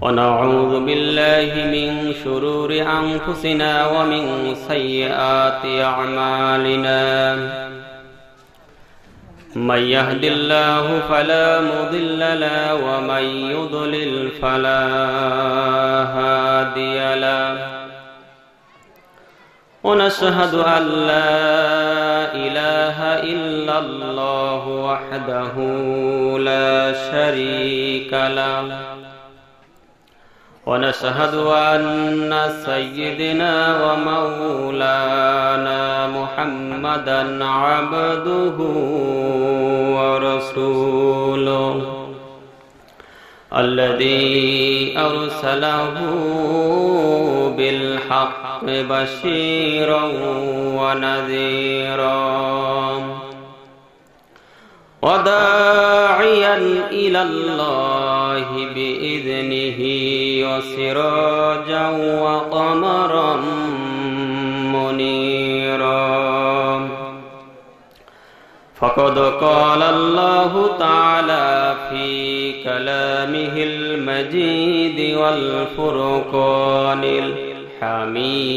ونعوذ بالله من شرور أنفسنا ومن سيئات أعمالنا من يهد الله فلا مضل له ومن يضلل فلا هادي له ونشهد أن لا إله إلا الله وحده لا شريك له ونشهد أن سيدنا ومولانا محمدا عبده ورسوله الذي أرسله بالحق بشيرا ونذيرا وداعيا إلى الله بإذنه وسراجا وقمرا منيرا فقد قال الله تعالى في كلامه المجيد والفرقان الحميد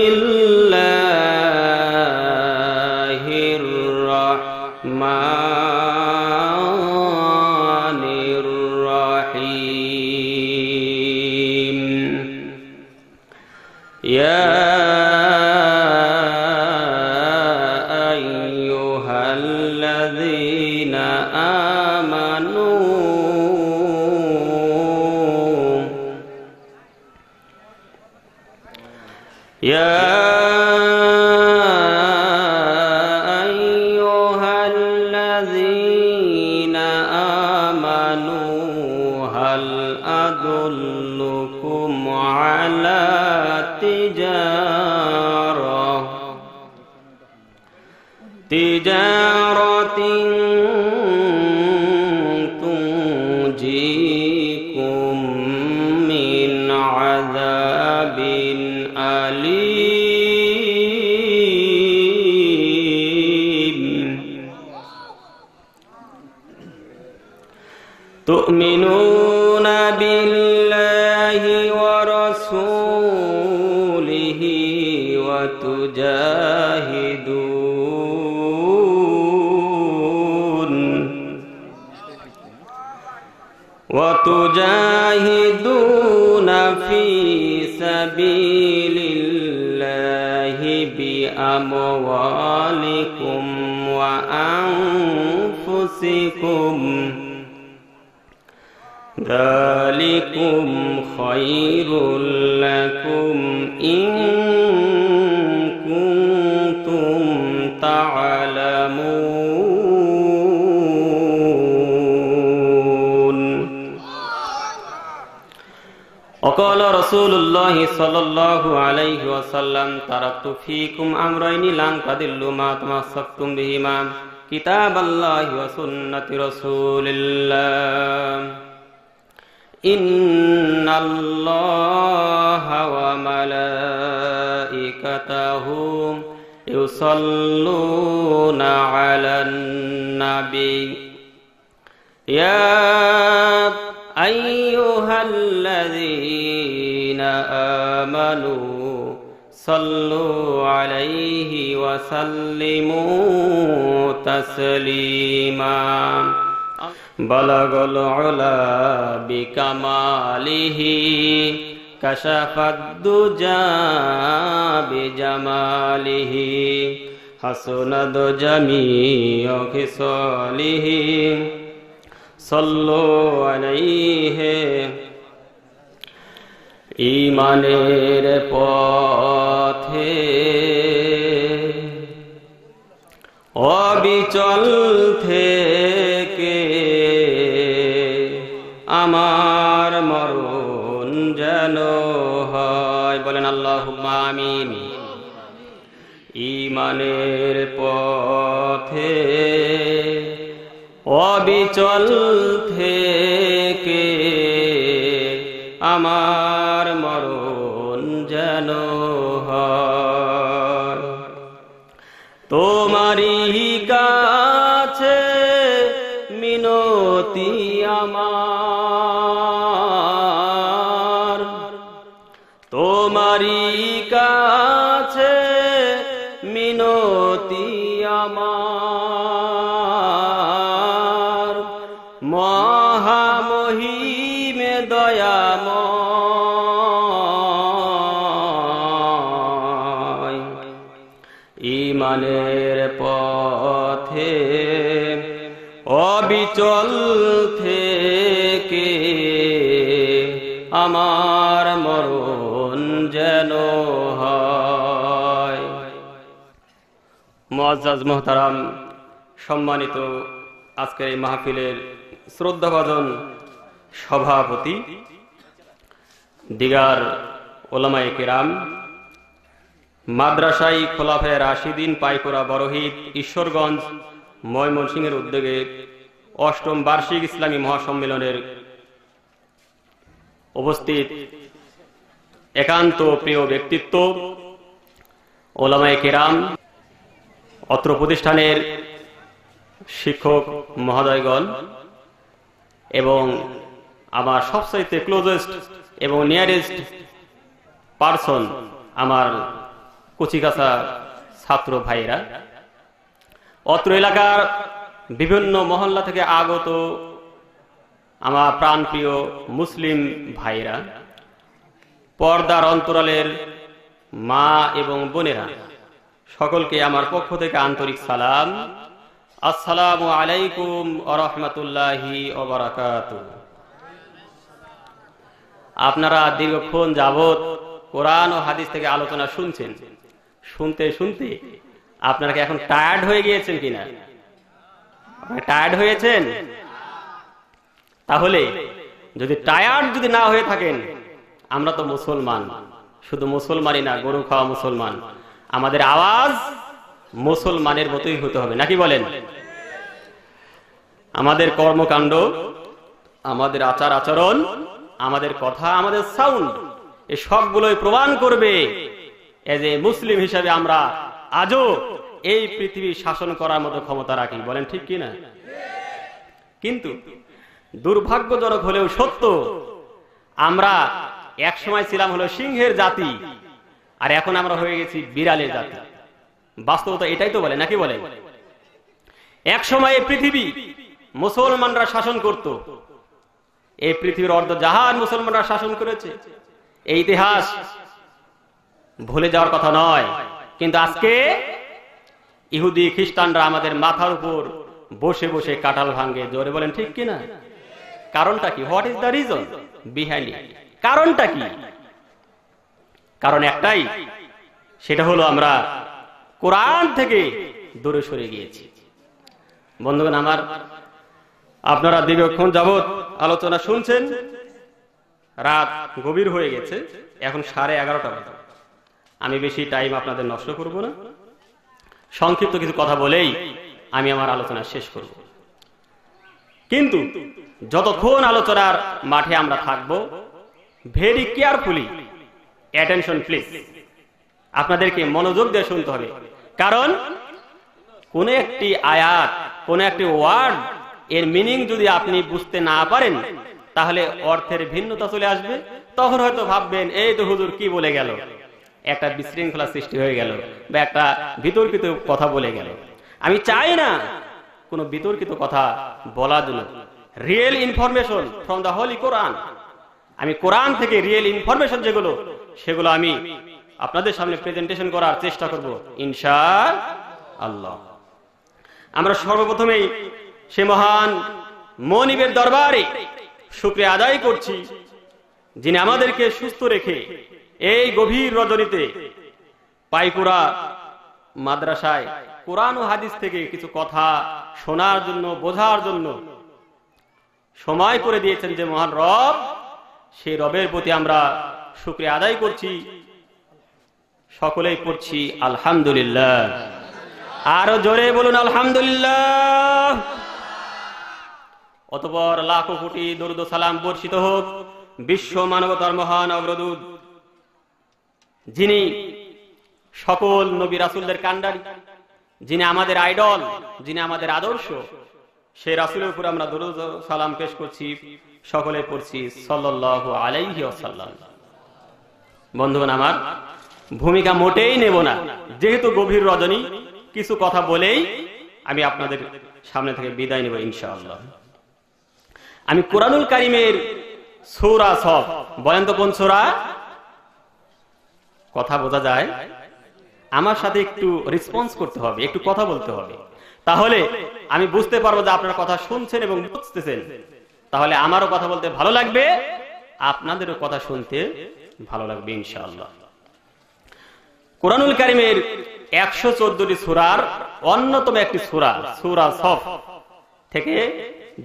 سبيل الله بأموالكم وأنفسكم ذلكم خير لكم إن كنتم تعلمون অকল রসুল্লাহ সাল্লাহ আলাইহি ওয়াসাল্লাম তারাক্তু ফিকুম আমরাইনি লান কাদিল্লু মা তামাসসাকতুম বিহিমা কিতাবাল্লাহি ওয়া সুন্নতি রাসূলিল্লাহ ইন্নাল্লাহা ওয়া মালাইকাতাহু ইউসাল্লুনা আলান নাবী ইয়া أيها الذين آمنوا صلوا عليه وسلموا تسليما بلغ العلا بكماله كشف الدجى بجماله حسند جميع خصاله صلوا عليه ইমানের পথে অবিচল থেকে আমার মরণ যেন হয় বলেন আল্লাহ আমিন ইমানের পথে অবিচল থেকে আমার ইমানের পথে অবিচল থেকে আমার মরণ যেন হয় মজাজ সম্মানিত আজকের এই মাহফিলের শ্রদ্ধাভাজন সভাপতি দিগার ওলামায় কেরাম মাদ্রাসাই খোলাফে রাশিদিন পাইকোরা বরহিত ঈশ্বরগঞ্জ ময়মনসিংহের উদ্যোগে অষ্টম বার্ষিক ইসলামী মহাসম্মেলনের উপস্থিত একান্ত প্রিয় ব্যক্তিত্ব ওলামায় কেরাম অত্র প্রতিষ্ঠানের শিক্ষক মহোদয়গণ এবং আমার সবচাইতে ক্লোজেস্ট এবং নিয়ারেস্ট পারসন আমার কচিকাছা ছাত্র ভাইরা অত্র এলাকার বিভিন্ন মহল্লা থেকে আগত আমার প্রাণপ্রিয় মুসলিম ভাইরা পর্দার অন্তরালের মা এবং বোনেরা সকলকে আমার পক্ষ থেকে আন্তরিক সালাম আসসালামু আলাইকুম আরহামতুল্লাহি আপনারা দীর্ঘক্ষণ যাবৎ কোরআন ও হাদিস থেকে আলোচনা শুনছেন শুনতে শুনতে আপনারা এখন টায়ার্ড হয়ে গিয়েছেন কিনা টায়ার্ড হয়েছেন তাহলে যদি টায়ার্ড যদি না হয়ে থাকেন আমরা তো মুসলমান শুধু মুসলমানই না গরু খাওয়া মুসলমান আমাদের আওয়াজ মুসলমানের মতোই হতে হবে নাকি বলেন আমাদের কর্মকাণ্ড আমাদের আচার আচরণ আমাদের কথা আমাদের সাউন্ড এই সবগুলোই প্রমাণ করবে এজ এ মুসলিম হিসাবে আমরা আজও এই পৃথিবী শাসন করার মতো ক্ষমতা রাখি বলেন ঠিক কিনা কিন্তু দুর্ভাগ্যজনক হলেও সত্য আমরা এক সময় ছিলাম হলো সিংহের জাতি আর এখন আমরা হয়ে গেছি বিড়ালের জাতি বাস্তবতা এটাই তো বলে নাকি বলে এক সময় এই পৃথিবী মুসলমানরা শাসন করত এই পৃথিবীর অর্ধ জাহান মুসলমানরা শাসন করেছে এই ইতিহাস ভুলে যাওয়ার কথা নয় কিন্তু আজকে ইহুদি খ্রিস্টানরা আমাদের মাথার উপর বসে বসে কাঁঠাল ভাঙ্গে জোরে বলেন ঠিক কিনা কারণটা কি what is the reason behind কারণটা কি কারণ একটাই সেটা হলো আমরা কোরআন থেকে দূরে সরে গিয়েছি বন্ধুগণ আমার আপনারা দীর্ঘক্ষণ যাবৎ আলোচনা শুনছেন রাত গভীর হয়ে গেছে এখন সাড়ে এগারোটা বাজে আমি বেশি টাইম আপনাদের নষ্ট করব না সংক্ষিপ্ত কিছু কথা বলেই আমি আমার আলোচনা শেষ করব কিন্তু যতক্ষণ আলোচনার মাঠে আমরা থাকব ভেরি কেয়ারফুলি অ্যাটেনশন প্লিজ আপনাদেরকে মনোযোগ দিয়ে শুনতে হবে কারণ কোন একটি আয়াত কোন একটি ওয়ার্ড এর মিনিং যদি আপনি বুঝতে না পারেন তাহলে অর্থের ভিন্নতা চলে আসবে তখন হয়তো ভাববেন এই তো হুজুর কি বলে গেল একটা বিশৃঙ্খলা সৃষ্টি হয়ে গেল বা একটা বিতর্কিত কথা বলে গেল আমি চাই না কোনো বিতর্কিত কথা বলার জন্য real information from the holy Quran আমি কোরআন থেকে রিয়েল ইনফরমেশন যেগুলো সেগুলো আমি আপনাদের সামনে প্রেজেন্টেশন করার চেষ্টা করব ইনশা আল্লাহ আমরা সর্বপ্রথমেই সে মহান মনিবের দরবারে শুক্রিয়া আদায় করছি যিনি আমাদেরকে সুস্থ রেখে এই গভীর রজনীতে পাইকুরা মাদ্রাসায় কোরআন ও হাদিস থেকে কিছু কথা শোনার জন্য বোঝার জন্য সময় করে দিয়েছেন যে মহান রব সেই রবের প্রতি আমরা শুক্রে আদায় করছি সকলেই পড়ছি আলহামদুলিল্লাহ আরো জোরে বলুন আলহামদুলিল্লাহ অতপর লাখো কোটি দুর্দ সালাম বর্ষিত হোক বিশ্ব মানবতার মহান অগ্রদূত যিনি সকল নবী রাসুলদের কান্ডারি যিনি আমাদের আইডল যিনি আমাদের আদর্শ সে রাসুলের উপর আমরা দরুদ সালাম পেশ করছি সকলে পড়ছি সাল্লাহ আলাইহি আসাল্লাম বন্ধুগণ আমার ভূমিকা মোটেই নেব না যেহেতু গভীর রজনী কিছু কথা বলেই আমি আপনাদের সামনে থেকে বিদায় নেব ইনশাআল্লাহ আমি কোরআনুল কারিমের সৌরা সব বলেন তো কোন সৌরা কথা বোঝা যায় আমার সাথে একটু রেসপন্স করতে হবে একটু কথা বলতে হবে তাহলে আমি বুঝতে পারবো যে আপনার কথা শুনছেন এবং বুঝতেছেন তাহলে আমারও কথা বলতে ভালো লাগবে আপনাদেরও কথা শুনতে ভালো লাগবে ইনশাআল্লাহ কোরআনুল কারিমের একশো চোদ্দটি সুরার অন্যতম একটি সুরা সুরা সফ থেকে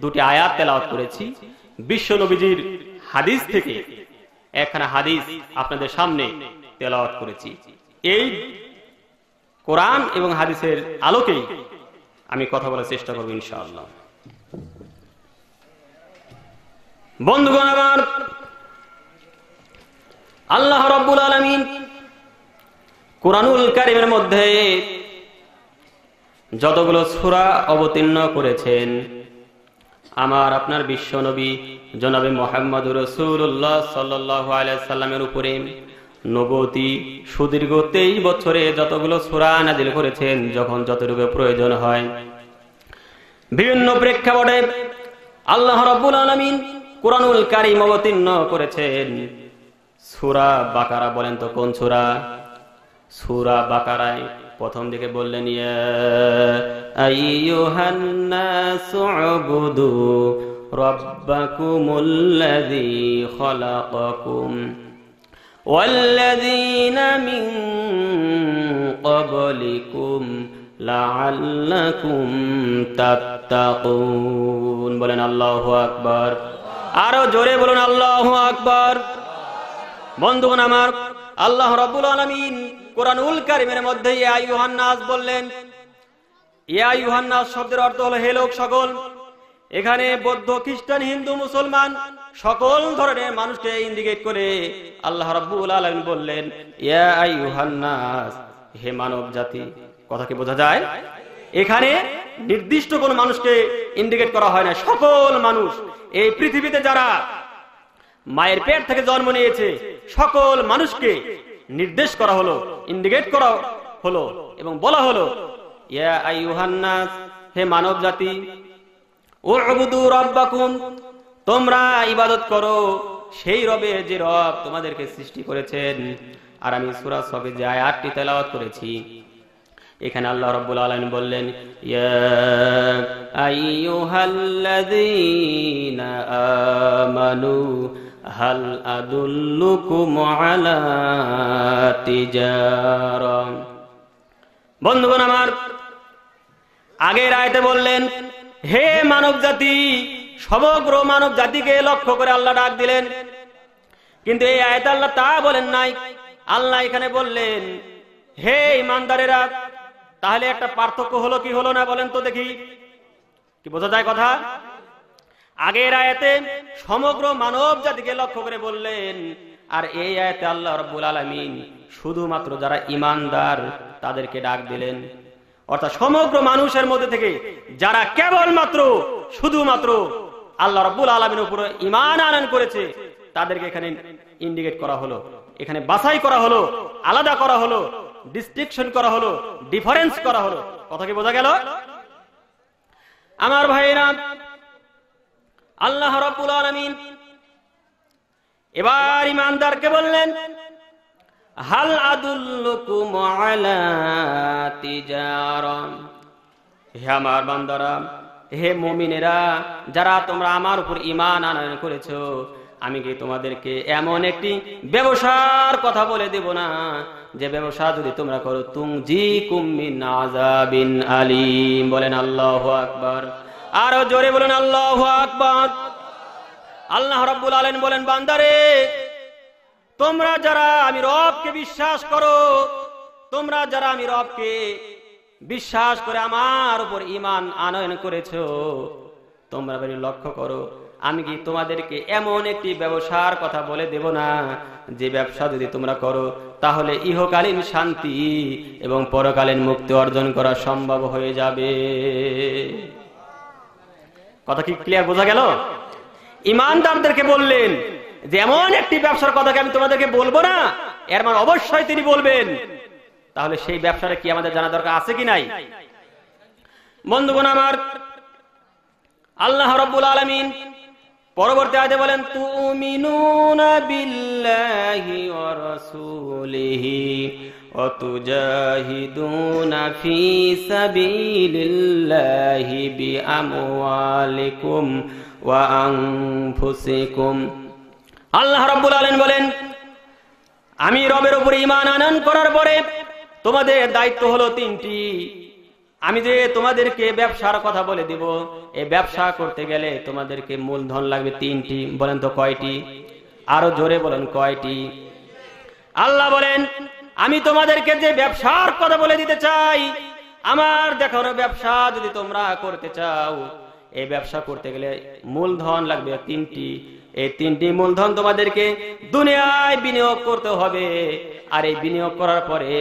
দুটি আয়াত তেলাওয়াত করেছি বিশ্ব নবীজির হাদিস থেকে একখানা হাদিস আপনাদের সামনে তেলাওয়াত করেছি এই কোরআন এবং হাদিসের আলোকেই আমি কথা বলার চেষ্টা করবো ইনশাআল্লাহ বন্ধুগণ আমার আল্লাহ রব্বুল আলমিন কোরআনুল কারিমের মধ্যে যতগুলো সুরা অবতীর্ণ করেছেন আমার আপনার বিশ্ব নবী জনাবে মোহাম্মদ রসুল্লাহ সাল্লাহ আলাইসাল্লামের উপরে নবতী সুদীর্ঘ তেইশ বছরে যতগুলো সুরা নাজিল করেছেন যখন যতটুকু প্রয়োজন হয় বিভিন্ন প্রেক্ষাপটে আল্লাহ রব্বুল আলমিন কোরআনুল কারিম অবতীর্ণ করেছেন সুরা বাকারা বলেন তো কোন সুরা সুরা বাকারায় প্রথম দিকে বললেন ইয়া রব্বাকুমুল্লাযী খলাকাকুম والذين من قبلكم لعلكم تتقون বলেন আল্লাহ আকবার আরো জোরে বলুন আল্লাহ আকবার বন্ধুগণ আমার আল্লাহ রাব্বুল আলামিন উল কারিমের মধ্যে ইয়া ইউহান্নাস বললেন ইয়া ইউহান্নাস শব্দের অর্থ হলো হে লোক সকল এখানে বৌদ্ধ খ্রিস্টান হিন্দু মুসলমান সকল ধরনের মানুষকে ইন্ডিকেট করে আল্লাহ রাব্বুল আলামিন বললেন ইয়া আইয়ুহান নাস হে মানব জাতি কথা কি বোঝা যায় এখানে নির্দিষ্ট কোন মানুষকে ইন্ডিকেট করা হয় না সকল মানুষ এই পৃথিবীতে যারা মায়ের পেট থেকে জন্ম নিয়েছে সকল মানুষকে নির্দেশ করা হলো ইন্ডিকেট করা হলো এবং বলা হলো ইয়া আইয়ুহান নাস হে মানব জাতি তোমরা ইবাদত করো সেই রবে যে রব তোমাদেরকে সৃষ্টি করেছেন আর আমি সুরা সবে যায় আটটি তেলাওয়াত করেছি এখানে আল্লাহ রব্বুল আলম বললেন হাল বন্ধুগণ আমার আগের আয়তে বললেন হে মানব জাতি সমগ্র মানব জাতিকে লক্ষ্য করে আল্লাহ ডাক দিলেন কিন্তু এই আয়াত আল্লাহ তা বলেন নাই আল্লাহ এখানে বললেন হে ইমানদারেরা তাহলে একটা পার্থক্য হলো কি হলো না বলেন তো দেখি কি বোঝা যায় কথা আগের আয়াতে সমগ্র মানব জাতিকে লক্ষ্য করে বললেন আর এই আয়াতে আল্লাহ রব্বুল আলমিন শুধুমাত্র যারা ইমানদার তাদেরকে ডাক দিলেন অর্থাৎ সমগ্র মানুষের মধ্যে থেকে যারা কেবলমাত্র শুধুমাত্র আল্লাহ রব্বুল আলমের উপরে ইমান আনন করেছে তাদেরকে এখানে ইন্ডিকেট করা হলো এখানে বাছাই করা হলো আলাদা করা হলো ডিস্ট্রিকশন করা হলো ডিফারেন্স করা হলো কথা কি বোঝা গেল আমার ভাইরা আল্লাহ রব্বুল আলমিন এবার ইমানদারকে বললেন হাল আদুল্লুকুম আলা হে আমার বান্দারা হে মুমিনেরা যারা তোমরা আমার উপর ইমান আনয়ন করেছো আমি কি তোমাদেরকে এমন একটি ব্যবসার কথা বলে দেব না যে ব্যবসা যদি তোমরা করো তুং জি কুমিন আজাবিন আলিম বলেন আল্লাহ আকবার আরো জোরে বলেন আল্লাহ আকবার আল্লাহ রব্বুল আলেন বলেন বান্দারে তোমরা যারা আমি রবকে বিশ্বাস করো তোমরা যারা আমি রবকে বিশ্বাস করে আমার উপর ইমান আনয়ন করেছ তোমরা বেরি লক্ষ্য করো আমি কি তোমাদেরকে এমন একটি ব্যবসার কথা বলে দেব না যে ব্যবসা যদি তোমরা করো তাহলে ইহকালীন শান্তি এবং পরকালীন মুক্তি অর্জন করা সম্ভব হয়ে যাবে কথা কি ক্লিয়ার বোঝা গেল ইমানদারদেরকে বললেন যেমন একটি ব্যবসার কথাকে আমি তোমাদেরকে বলবো না এর মানে অবশ্যই তিনি বলবেন তাহলে সেই ব্যবসাটা কি আমাদের জানা দরকার আছে কি নাই বন্ধুগণ আমার আল্লাহ রব্বুল আলমিন পরবর্তী আয়াতে বলেন তুমিনুনা বিল্লাহি ওয়া রাসূলিহি ওয়া তুজাহিদুনা ফি সাবিলিল্লাহি বিআমওয়ালিকুম ওয়া আনফুসিকুম আল্লাহ রব্বুল আলম বলেন আমি রবের উপরে ইমান আনন করার পরে তোমাদের দায়িত্ব হলো তিনটি আমি যে তোমাদেরকে ব্যবসার কথা বলে দিব এই ব্যবসা করতে গেলে তোমাদেরকে মূলধন লাগবে তিনটি বলেন তো কয়টি আরো জোরে বলেন কয়টি আল্লাহ বলেন আমি তোমাদেরকে যে ব্যবসার কথা বলে দিতে চাই আমার দেখানো ব্যবসা যদি তোমরা করতে চাও এই ব্যবসা করতে গেলে মূলধন লাগবে তিনটি এই তিনটি মূলধন তোমাদেরকে দুনিয়ায় বিনিয়োগ করতে হবে আর এই বিনিয়োগ করার পরে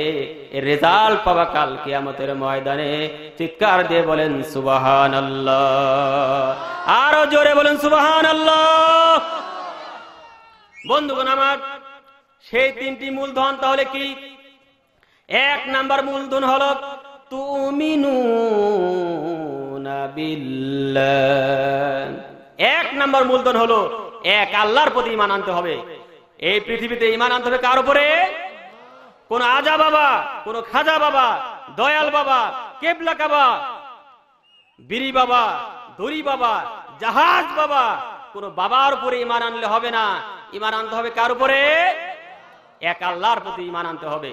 রেজাল্ট পাবা কাল কেয়ামতের ময়দানে চিৎকার দিয়ে বলেন সুবাহান আরো জোরে বলেন সুবাহান বন্ধুগণ আমার সেই তিনটি মূলধন তাহলে কি এক নাম্বার মূলধন হল তুমি এক নাম্বার মূলধন হলো এক আল্লাহর প্রতি ইমান আনতে হবে এই পৃথিবীতে ইমান আনতে হবে কার উপরে কোন আজা বাবা কোন খাজা বাবা দয়াল বাবা কেবলা কাবা বিড়ি বাবা দড়ি বাবা জাহাজ বাবা কোন বাবার উপরে ইমান আনলে হবে না ইমান আনতে হবে কার উপরে এক আল্লাহর প্রতি ইমান আনতে হবে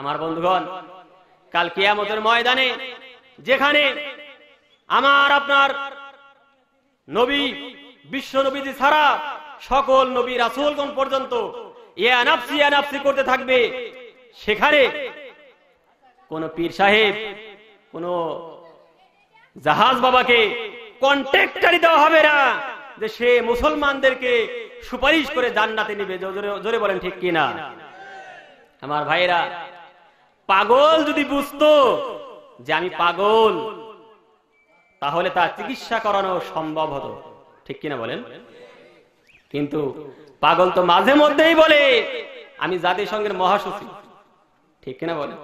আমার বন্ধুগণ কাল কিয়ামতের ময়দানে যেখানে আমার আপনার নবী বিশ্ব নবী ছাড়া সকল নবী রাসুলগণ পর্যন্ত এনাফসি এনাফসি করতে থাকবে সেখানে কোন পীর সাহেব কোন জাহাজ বাবাকে কন্ট্রাক্টারি দেওয়া হবে না যে সে মুসলমানদেরকে সুপারিশ করে জান্নাতে নিবে জোরে বলেন ঠিক কিনা আমার ভাইরা পাগল যদি বুঝতো যে আমি পাগল তাহলে তার চিকিৎসা করানো সম্ভব হতো ঠিক কিনা বলেন কিন্তু পাগল তো মাঝে মধ্যেই বলে আমি জাতিসংঘের মহাসচিব ঠিক কিনা বলেন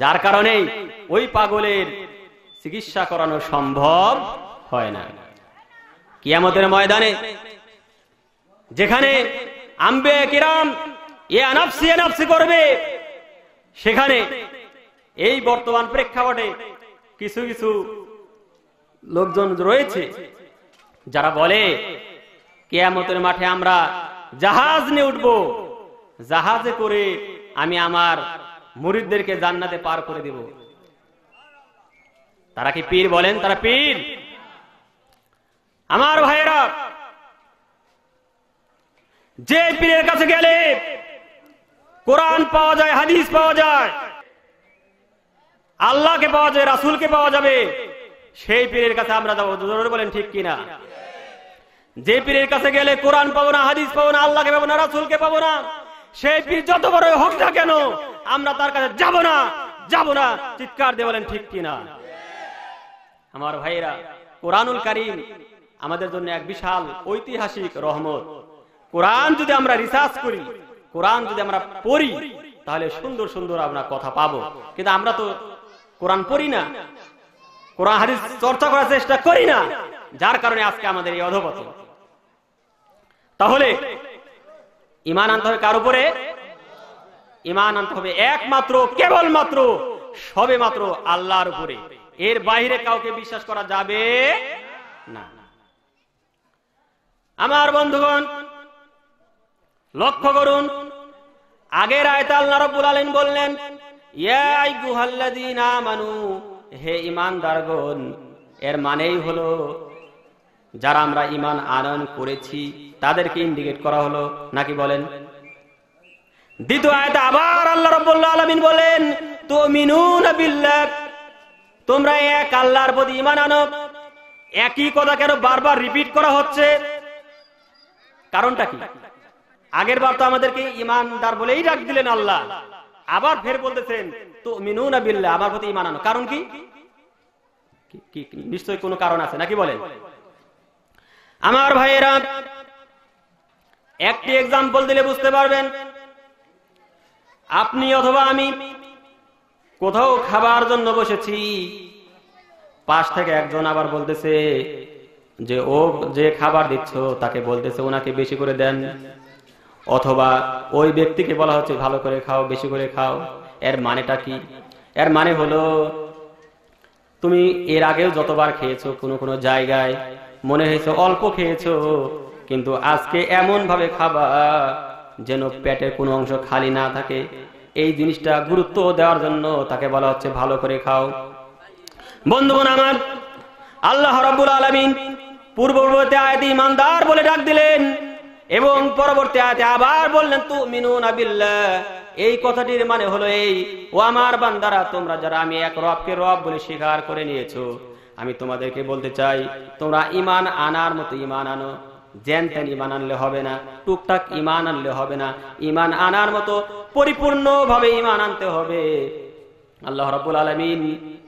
যার কারণে ওই পাগলের চিকিৎসা করানো সম্ভব হয় না কিয়ামতের ময়দানে যেখানে আম্বে কিরাম এ আনাপসি আনাপসি করবে সেখানে এই বর্তমান প্রেক্ষাপটে কিছু কিছু লোকজন রয়েছে যারা বলে কেয়ামতের মাঠে আমরা জাহাজ নিয়ে উঠব জাহাজে করে আমি আমার মুরিদদেরকে জান্নাতে পার করে দেব তারা কি পীর বলেন তারা পীর আমার ভাইরা যে পীরের কাছে গেলে কোরআন পাওয়া যায় হাদিস পাওয়া যায় আল্লাহকে পাওয়া যায় রাসুলকে পাওয়া যাবে সেই পীরের কাছে আমরা যাবো বলেন ঠিক কিনা যে পীরের কাছে গেলে কোরআন পাবো না হাদিস পাবো না আল্লাহকে পাবো না রাসুলকে পাবো না সেই পীর যত বড় হোক না কেন আমরা তার কাছে যাব না যাব না চিৎকার দিয়ে বলেন ঠিক কিনা আমার ভাইরা কোরআনুল কারিম আমাদের জন্য এক বিশাল ঐতিহাসিক রহমত কোরআন যদি আমরা রিসার্চ করি কোরআন যদি আমরা পড়ি তাহলে সুন্দর সুন্দর আমরা কথা পাবো কিন্তু আমরা তো কোরআন পড়ি না কোরআন হাদিস চর্চা করার চেষ্টা করি না যার কারণে আজকে আমাদের এই অধপতন তাহলে ইমান আনতে হবে কার উপরে ইমান আনতে হবে একমাত্র কেবলমাত্র সবে মাত্র আল্লাহর উপরে এর বাইরে কাউকে বিশ্বাস করা যাবে না আমার বন্ধুগণ লক্ষ্য করুন আগের আয়তা আল্লাহ রব্বুল আলম বললেন মানু হে ইমানদারগণ এর মানেই হলো যারা আমরা ইমান আনয়ন করেছি তাদেরকে ইন্ডিকেট করা হলো নাকি বলেন দ্বিতীয় আয়তে আবার আল্লাহ রব আলমিন বলেন তো মিনুন তোমরা এক আল্লাহর প্রতি ইমান আনো একই কথা কেন বারবার রিপিট করা হচ্ছে কারণটা কি আগের বার তো আমাদেরকে ইমানদার বলেই ডাক দিলেন আল্লাহ আবার ফের বলতেছেন তো মিনুন বিল্লাহ আমার প্রতি ইমান আনো কারণ কি নিশ্চয় কোনো কারণ আছে নাকি বলেন আমার ভাইয়েরা একটি এক্সাম্পল দিলে বুঝতে পারবেন আপনি অথবা আমি কোথাও খাবার জন্য বসেছি পাশ থেকে একজন আবার বলতেছে যে ও যে খাবার দিচ্ছ তাকে বলতেছে ওনাকে বেশি করে দেন অথবা ওই ব্যক্তিকে বলা হচ্ছে ভালো করে খাও বেশি করে খাও এর মানেটা কি এর মানে হলো তুমি এর আগেও যতবার খেয়েছো কোনো কোনো জায়গায় মনে হয়েছে অল্প খেয়েছো কিন্তু আজকে এমনভাবে খাবা যেন পেটের কোনো অংশ খালি না থাকে এই জিনিসটা গুরুত্ব দেওয়ার জন্য তাকে বলা হচ্ছে ভালো করে খাও বন্ধুগণ আমার আল্লাহ রাব্বুল আলামিন পূর্ববর্তী আয়াতে ইমানদার বলে ডাক দিলেন এবং পরবর্তী আয়াতে আবার বললেন তু মিনুনা বিল্লাহ এই কথাটির মানে হলো এই ও আমার বান্দারা তোমরা যারা আমি এক রবকে রব বলে স্বীকার করে নিয়েছো আমি তোমাদেরকে বলতে চাই তোমরা ইমান আনার মতো ইমান আনো জেন তেন ইমান আনলে হবে না টুকটাক ইমান আনলে হবে না ইমান আনার মতো পরিপূর্ণ ভাবে ইমান আনতে হবে আল্লাহ রাব্বুল আলমিন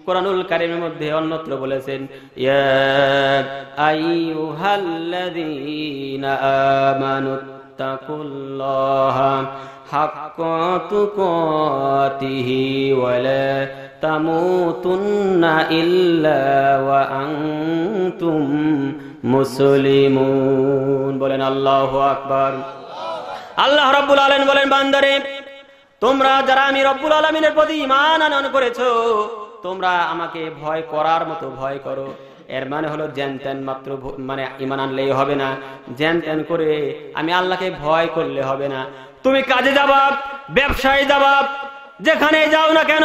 কোরআনুল কারিমের মধ্যে অন্যত্র বলেছেন ইয়া আইয়ুহাল্লাযীনা তামুতুন্না ইল্লা ওয়া আনতুম মুসলিমুন বলেন আল্লাহ আকবর আল্লাহ রব্বুল আলম বলেন বান্দারে তোমরা যারা আমি রব্বুল আলমিনের প্রতি ইমান আনন করেছো তোমরা আমাকে ভয় করার মতো ভয় করো এর মানে হলো জ্যান ত্যান মাত্র মানে ইমান আনলেই হবে না জ্যান ত্যান করে আমি আল্লাহকে ভয় করলে হবে না তুমি কাজে যাবা ব্যবসায় যাবা যেখানে যাও না কেন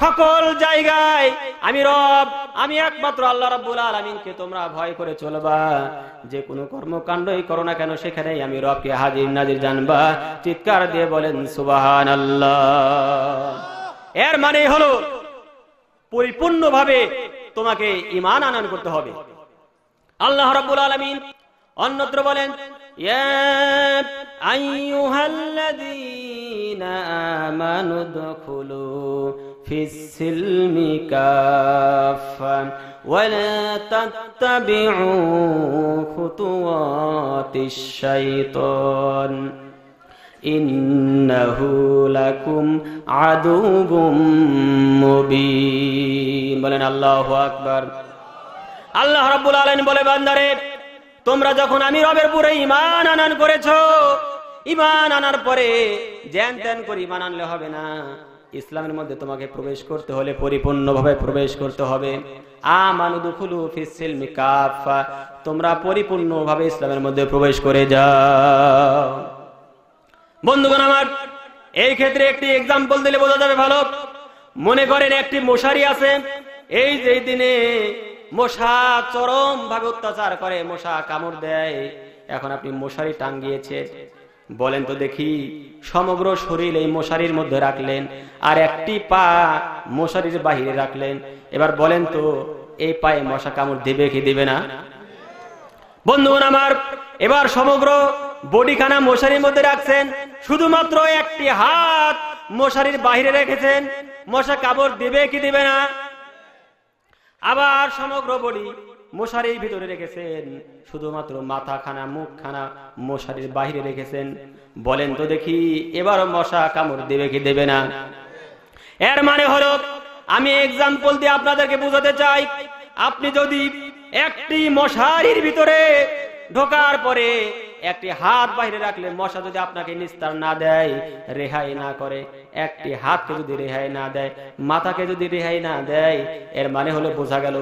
সকল জায়গায় আমি রব আমি একমাত্র আল্লাহ রব্বুল আলমিনকে তোমরা ভয় করে চলবা যে কোনো কর্মকাণ্ডই করো না কেন সেখানে আমি রবকে হাজির নাজির জানবা চিৎকার দিয়ে বলেন সুবাহান আল্লাহ এর মানে হলো পরিপূর্ণভাবে তোমাকে ইমান আনয়ন করতে হবে আল্লাহ রব্বুল আলমিন অন্যত্র বলেন ইয়া আইয়ুহাল আমানু দখুলু ফিসিলমি কাফান ওয়ালা তাতবিউ খুতুওয়াতিশ শাইতান ইন্নাহু লাকুম বলেন আল্লাহু আকবার আল্লাহ রাব্বুল বলে বান্দারে তোমরা যখন আমি রবের পুরে ইমান আনান করেছো ইমান আনার পরে জ্যান ত্যান করে ইমান আনলে হবে না ইসলামের মধ্যে তোমাকে প্রবেশ করতে হলে পরিপূর্ণভাবে প্রবেশ করতে হবে তোমরা পরিপূর্ণভাবে ইসলামের মধ্যে প্রবেশ করে যাও বন্ধুগণ আমার এই ক্ষেত্রে একটি এক্সাম্পল দিলে বোঝা যাবে ভালো মনে করেন একটি মশারি আছে এই যে দিনে মশা চরম ভাবে অত্যাচার করে মশা কামড় দেয় এখন আপনি মশারি টাঙ্গিয়েছে বলেন তো দেখি সমগ্র শরীর এই মশারির মধ্যে রাখলেন আর একটি পা মশারির বাহিরে রাখলেন এবার বলেন তো এই পায়ে মশা কামড় দেবে কি দেবে না বন্ধুগণ আমার এবার সমগ্র বডিখানা মশারির মধ্যে রাখছেন শুধুমাত্র একটি হাত মশারির বাহিরে রেখেছেন মশা কামড় দেবে কি দেবে না আবার সমগ্র বডি মশারির ভিতরে রেখেছেন শুধুমাত্র মাথাখানা মুখখানা মশারির বাহিরে রেখেছেন বলেন তো দেখি এবার মশা কামড় দেবে কি দেবে না এর মানে হলো আমি এক্সাম্পল দিয়ে আপনাদেরকে বোঝাতে চাই আপনি যদি একটি মশারির ভিতরে ঢোকার পরে একটি হাত বাইরে রাখলে মশা যদি আপনাকে নিস্তার না দেয় রেহাই না করে একটি হাতকে যদি রেহাই না দেয় মাথাকে যদি রেহাই না দেয় এর মানে হলো বোঝা গেল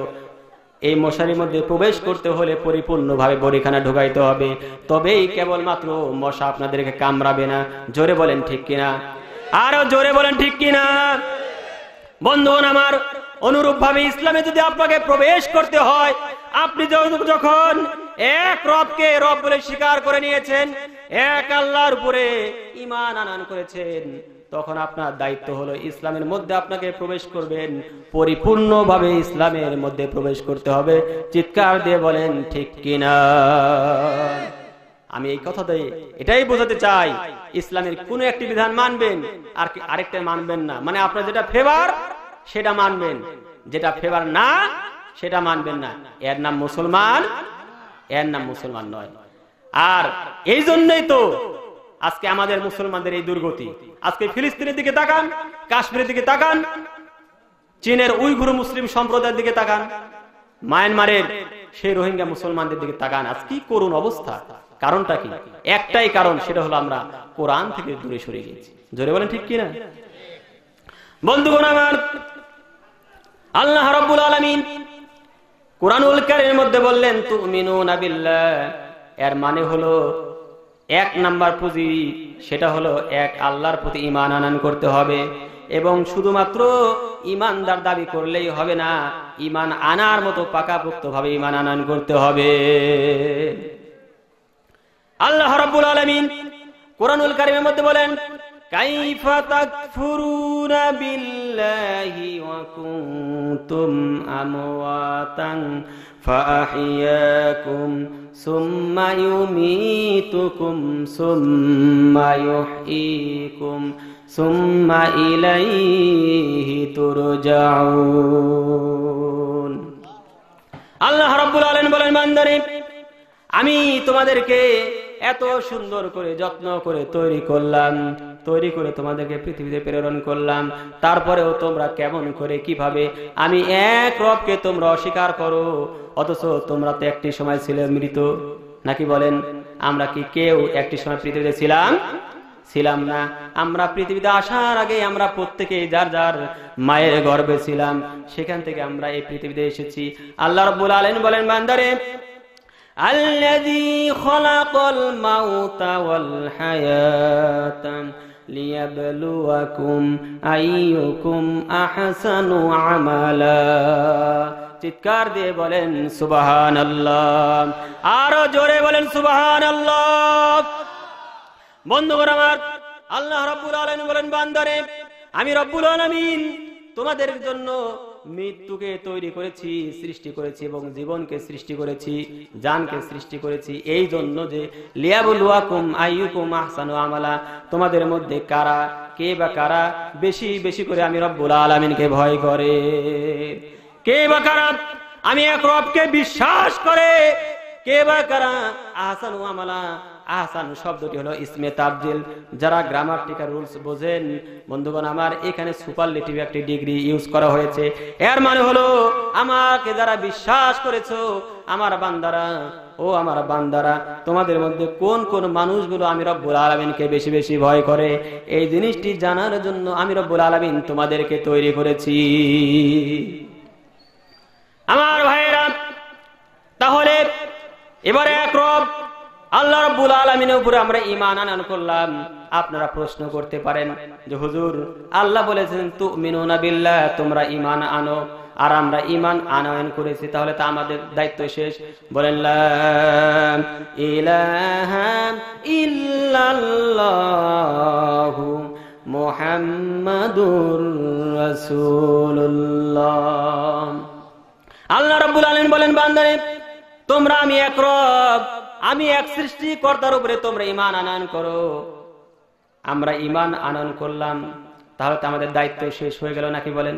এই মশারির মধ্যে প্রবেশ করতে হলে পরিপূর্ণভাবে বড়িখানা ঢুকাইতে হবে তবেই কেবলমাত্র মশা আপনাদেরকে কামড়াবে না জোরে বলেন ঠিক কিনা আরো জোরে বলেন ঠিক কিনা বন্ধুগণ আমার অনুরূপ ভাবে ইসলামে যদি আপনাকে প্রবেশ করতে হয় আপনি যখন এক রবকে রব বলে স্বীকার করে নিয়েছেন এক আল্লাহর উপরে ইমান আনান করেছেন তখন আপনার দায়িত্ব হলো ইসলামের মধ্যে আপনাকে প্রবেশ করবেন পরিপূর্ণভাবে ইসলামের মধ্যে প্রবেশ করতে হবে চিৎকার দিয়ে বলেন ঠিক কিনা আমি এই কথাতে এটাই বোঝাতে চাই ইসলামের কোন একটি বিধান মানবেন আর আরেকটা মানবেন না মানে আপনার যেটা ফেভার সেটা মানবেন যেটা ফেভার না সেটা মানবেন না এর নাম মুসলমান এর নাম মুসলমান নয় আর এই জন্যই তো আজকে আমাদের মুসলমানদের এই দুর্গতি আজকে ফিলিস্তিনের দিকে তাকান কাশ্মীরের দিকে তাকান চীনের উইঘুর মুসলিম সম্প্রদায়ের দিকে তাকান মায়ানমারের সেই রোহিঙ্গা মুসলমানদের দিকে তাকান আজ কি করুন অবস্থা কারণটা কি একটাই কারণ সেটা হলো আমরা কোরআন থেকে দূরে সরে গেছি জোরে বলেন ঠিক কিনা বন্ধুগণ আমার আল্লাহ রাব্বুল আলামিন কোরআনুল কারীমের মধ্যে বললেন তুমিনুনা বিল্লাহ এর মানে হলো এক নাম্বার পুঁজি সেটা হলো এক আল্লাহর প্রতি ইমান আনান করতে হবে এবং শুধুমাত্র ইমানদার দাবি করলেই হবে না ইমান আনার মতো পাকাপোক্ত ভাবে ইমান আনান করতে হবে আল্লাহ রব্বুল আলমিন কোরআনুল কারিমের মধ্যে বলেন কাইফা বিল্লাহি ওয়া কুনতুম আমওয়াতান فأحياكم ثم يميتكم ثم يحييكم ثم إليه ترجعون আল্লাহ রাব্বুল আলামিন বলেন বান্দারে আমি তোমাদেরকে এত সুন্দর করে যত্ন করে তৈরি করলাম তৈরি করে তোমাদেরকে পৃথিবীতে প্রেরণ করলাম তারপরেও তোমরা কেমন করে কিভাবে আমি এক রবকে তোমরা অস্বীকার করো অথচ তোমরা তো একটি সময় ছিল মৃত নাকি বলেন আমরা কি কেউ একটি সময় পৃথিবীতে ছিলাম ছিলাম না আমরা পৃথিবীতে আসার আগে আমরা প্রত্যেকে যার যার মায়ের গর্বে ছিলাম সেখান থেকে আমরা এই পৃথিবীতে এসেছি আল্লাহ রব্বুল আলেন বলেন বান্দারে الذي خلق الموت والحياة ليبلوكم أيكم أحسن عملاً চিৎকার দিয়ে বলেন সুবাহান আল্লাহ আরো জোরে বলেন সুবাহান আল্লাহ বন্ধুগণ আমার আল্লাহ রব্বুল আলম বলেন বান্দারে আমি রব্বুল আলমিন তোমাদের জন্য মৃত্যুকে তৈরি করেছি সৃষ্টি করেছি এবং জীবনকে সৃষ্টি করেছি জানকে সৃষ্টি করেছি এই জন্য যে লিয়াবুলুয়াকুম আইয়ুকুম আহসানু আমালা তোমাদের মধ্যে কারা কে বা কারা বেশি বেশি করে আমি রব্বুল আলমিনকে ভয় করে কে বা কারা আমি এক রবকে বিশ্বাস করে কে বা কারা আহসান ওয়ামালা আহসান শব্দটি হলো ইসমে তাবজিল যারা গ্রামার টিকা রুলস বোঝেন বন্ধুগণ আমার এখানে সুপারলেটিভ একটি ডিগ্রি ইউজ করা হয়েছে এর মানে হলো আমাকে যারা বিশ্বাস করেছো আমার বান্দারা ও আমার বান্দারা তোমাদের মধ্যে কোন কোন মানুষগুলো আমি রব্বুল আলমিনকে বেশি বেশি ভয় করে এই জিনিসটি জানার জন্য আমি রব্বুল আলমিন তোমাদেরকে তৈরি করেছি আমার ভাইরা তাহলে এবারে একরব আল্লাহ রব্বুল আলমিনের উপরে আমরা ইমান আনন করলাম আপনারা প্রশ্ন করতে পারেন যে হুজুর আল্লাহ বলেছেন তু বিল্লাহ তোমরা ইমান আনো আর আমরা ইমান আনয়ন করেছি তাহলে তো আমাদের দায়িত্ব শেষ বলেন ইহু মোহাম্মদুর রসুল্লাহ আল্লাহ রব্বুল আলম বলেন বান্দারে তোমরা আমি এক রব আমি এক সৃষ্টি কর্তার উপরে তোমরা ইমান আনয়ন করো আমরা ইমান আনয়ন করলাম তাহলে তো আমাদের দায়িত্ব শেষ হয়ে গেল নাকি বলেন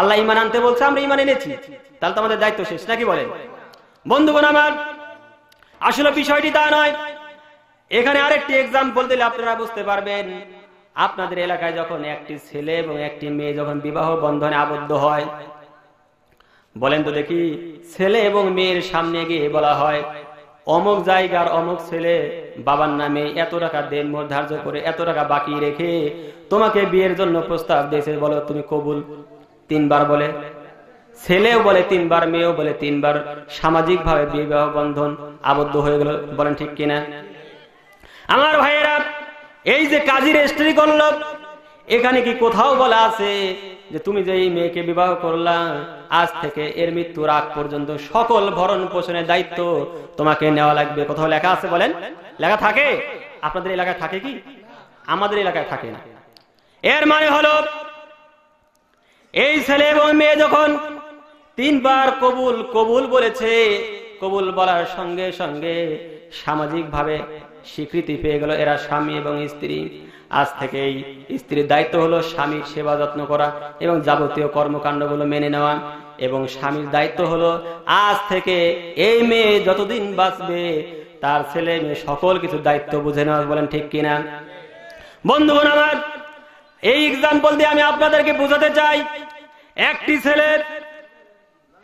আল্লাহ ইমান আনতে বলছে আমরা ইমান এনেছি তাহলে তো আমাদের দায়িত্ব শেষ নাকি বলেন বন্ধুগণ আমার আসলে বিষয়টি তা নয় এখানে আরেকটি এক্সাম্পল দিলে আপনারা বুঝতে পারবেন আপনাদের এলাকায় যখন একটি ছেলে এবং একটি মেয়ে যখন বিবাহ বন্ধনে আবদ্ধ হয় বলেন তো দেখি ছেলে এবং মেয়ের সামনে গিয়ে বলা হয় অমুক জায়গার অমুক ছেলে বাবার নামে এত টাকা দেন ধার্য করে এত টাকা বাকি রেখে তোমাকে বিয়ের জন্য প্রস্তাব দিয়েছে বলো তুমি কবুল তিনবার বলে ছেলেও বলে তিনবার মেয়েও বলে তিনবার সামাজিকভাবে বিবাহ বন্ধন আবদ্ধ হয়ে গেল বলেন ঠিক কিনা আমার ভাইয়েরা এই যে কাজীর স্ত্রী করলো এখানে কি কোথাও বলা আছে যে তুমি যে এই মেয়েকে বিবাহ করলাম আজ থেকে এর মৃত্যুর আগ পর্যন্ত সকল ভরণ পোষণের দায়িত্ব তোমাকে নেওয়া লাগবে কোথাও লেখা আছে বলেন লেখা থাকে আপনাদের এলাকায় থাকে কি আমাদের এলাকায় থাকে না এর মানে হলো এই ছেলে এবং মেয়ে যখন তিনবার কবুল কবুল বলেছে কবুল বলার সঙ্গে সঙ্গে সামাজিকভাবে স্বীকৃতি পেয়ে গেল এরা স্বামী এবং স্ত্রী আজ থেকে এই স্ত্রীর দায়িত্ব হলো স্বামীর সেবা যত্ন করা এবং যাবতীয় কর্মকাণ্ডগুলো মেনে নেওয়া এবং স্বামীর দায়িত্ব হলো আজ থেকে এই মেয়ে যতদিন বাঁচবে তার ছেলে মেয়ে সকল কিছু দায়িত্ব বুঝে নেওয়া বলেন ঠিক কিনা বন্ধুগণ আমার এই এক্সাম্পল দিয়ে আমি আপনাদেরকে বোঝাতে চাই একটি ছেলের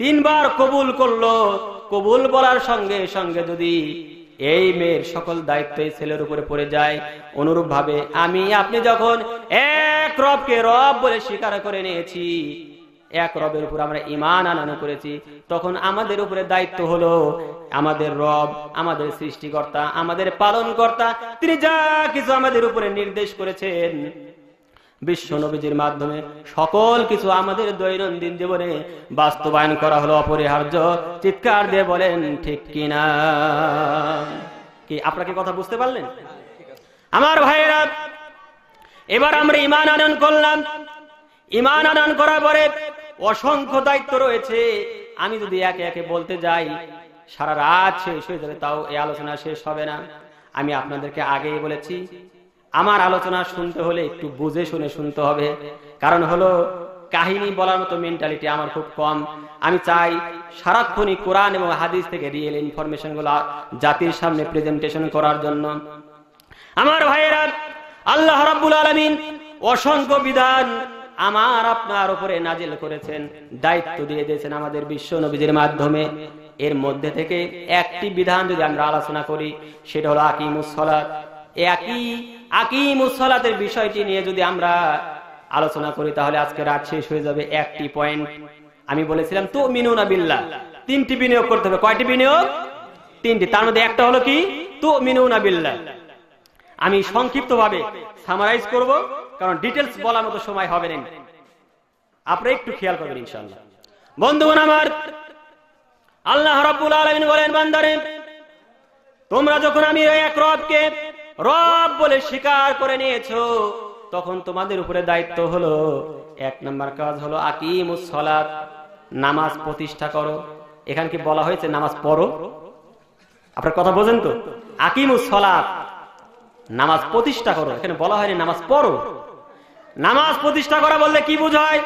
তিনবার কবুল করলো কবুল বলার সঙ্গে সঙ্গে যদি এই মেয়ের সকল দায়িত্ব এই ছেলের উপরে পড়ে যায় অনুরূপ ভাবে আমি আপনি যখন এক রবকে রব বলে স্বীকার করে নিয়েছি এক রবের উপর আমরা ইমান আনানো করেছি তখন আমাদের উপরে দায়িত্ব হলো আমাদের রব আমাদের সৃষ্টিকর্তা আমাদের পালন কর্তা তিনি যা কিছু আমাদের উপরে নির্দেশ করেছেন বিশ্ব নবীজির মাধ্যমে সকল কিছু আমাদের দৈনন্দিন জীবনে বাস্তবায়ন করা হলো অপরিহার্য চিৎকার দিয়ে বলেন ঠিক কিনা কি আপনাকে কথা বুঝতে পারলেন আমার ভাইয়েরা এবার আমরা ইমান আনয়ন করলাম ইমান আনয়ন করার পরে অসংখ্য দায়িত্ব রয়েছে আমি যদি একে একে বলতে যাই সারা রাত শেষ হয়ে যাবে তাও এই আলোচনা শেষ হবে না আমি আপনাদেরকে আগেই বলেছি আমার আলোচনা শুনতে হলে একটু বুঝে শুনে শুনতে হবে কারণ হলো কাহিনী বলার মতো মেন্টালিটি আমার খুব কম আমি চাই সারাক্ষণই কোরআন এবং হাদিস থেকে রিয়েল ইনফরমেশন গুলো জাতির সামনে প্রেজেন্টেশন করার জন্য আমার ভাইয়েরা আল্লাহ রাব্বুল আলামিন অসংখ্য বিধান আমার আপনার উপরে নাজিল করেছেন দায়িত্ব দিয়ে দিয়েছেন আমাদের বিশ্ব নবীদের মাধ্যমে এর মধ্যে থেকে একটি বিধান যদি আমরা আলোচনা করি সেটা হলো আকিমুসলাত একই আকিমুসলাতের বিষয়টি নিয়ে যদি আমরা আলোচনা করি তাহলে আজকে রাত শেষ হয়ে যাবে একটি পয়েন্ট আমি বলেছিলাম তো মিনুনা বিল্লা তিনটি বিনিয়োগ করতে হবে কয়টি বিনিয়োগ তিনটি তার মধ্যে একটা হলো কি তো মিনুনা বিল্লা আমি সংক্ষিপ্ত ভাবে সামারাইজ করবো কারণ ডিটেলস বলার মতো সময় হবে না আপনারা একটু খেয়াল করবেন ইনশাল্লাহ বন্ধুগণ আমার আল্লাহ রাব্বুল আলমিন বলেন বান্দারে তোমরা যখন আমি এক রবকে রব বলে স্বীকার করে নিয়েছো তখন তোমাদের উপরে দায়িত্ব হলো এক নম্বর কাজ হলো আকিম সলাত নামাজ প্রতিষ্ঠা করো এখানে কি বলা হয়েছে নামাজ পড়ো আপনার কথা বোঝেন তো আকিম সলাদ নামাজ প্রতিষ্ঠা করো এখানে বলা হয়নি নামাজ পড়ো নামাজ প্রতিষ্ঠা করা বললে কি বোঝায়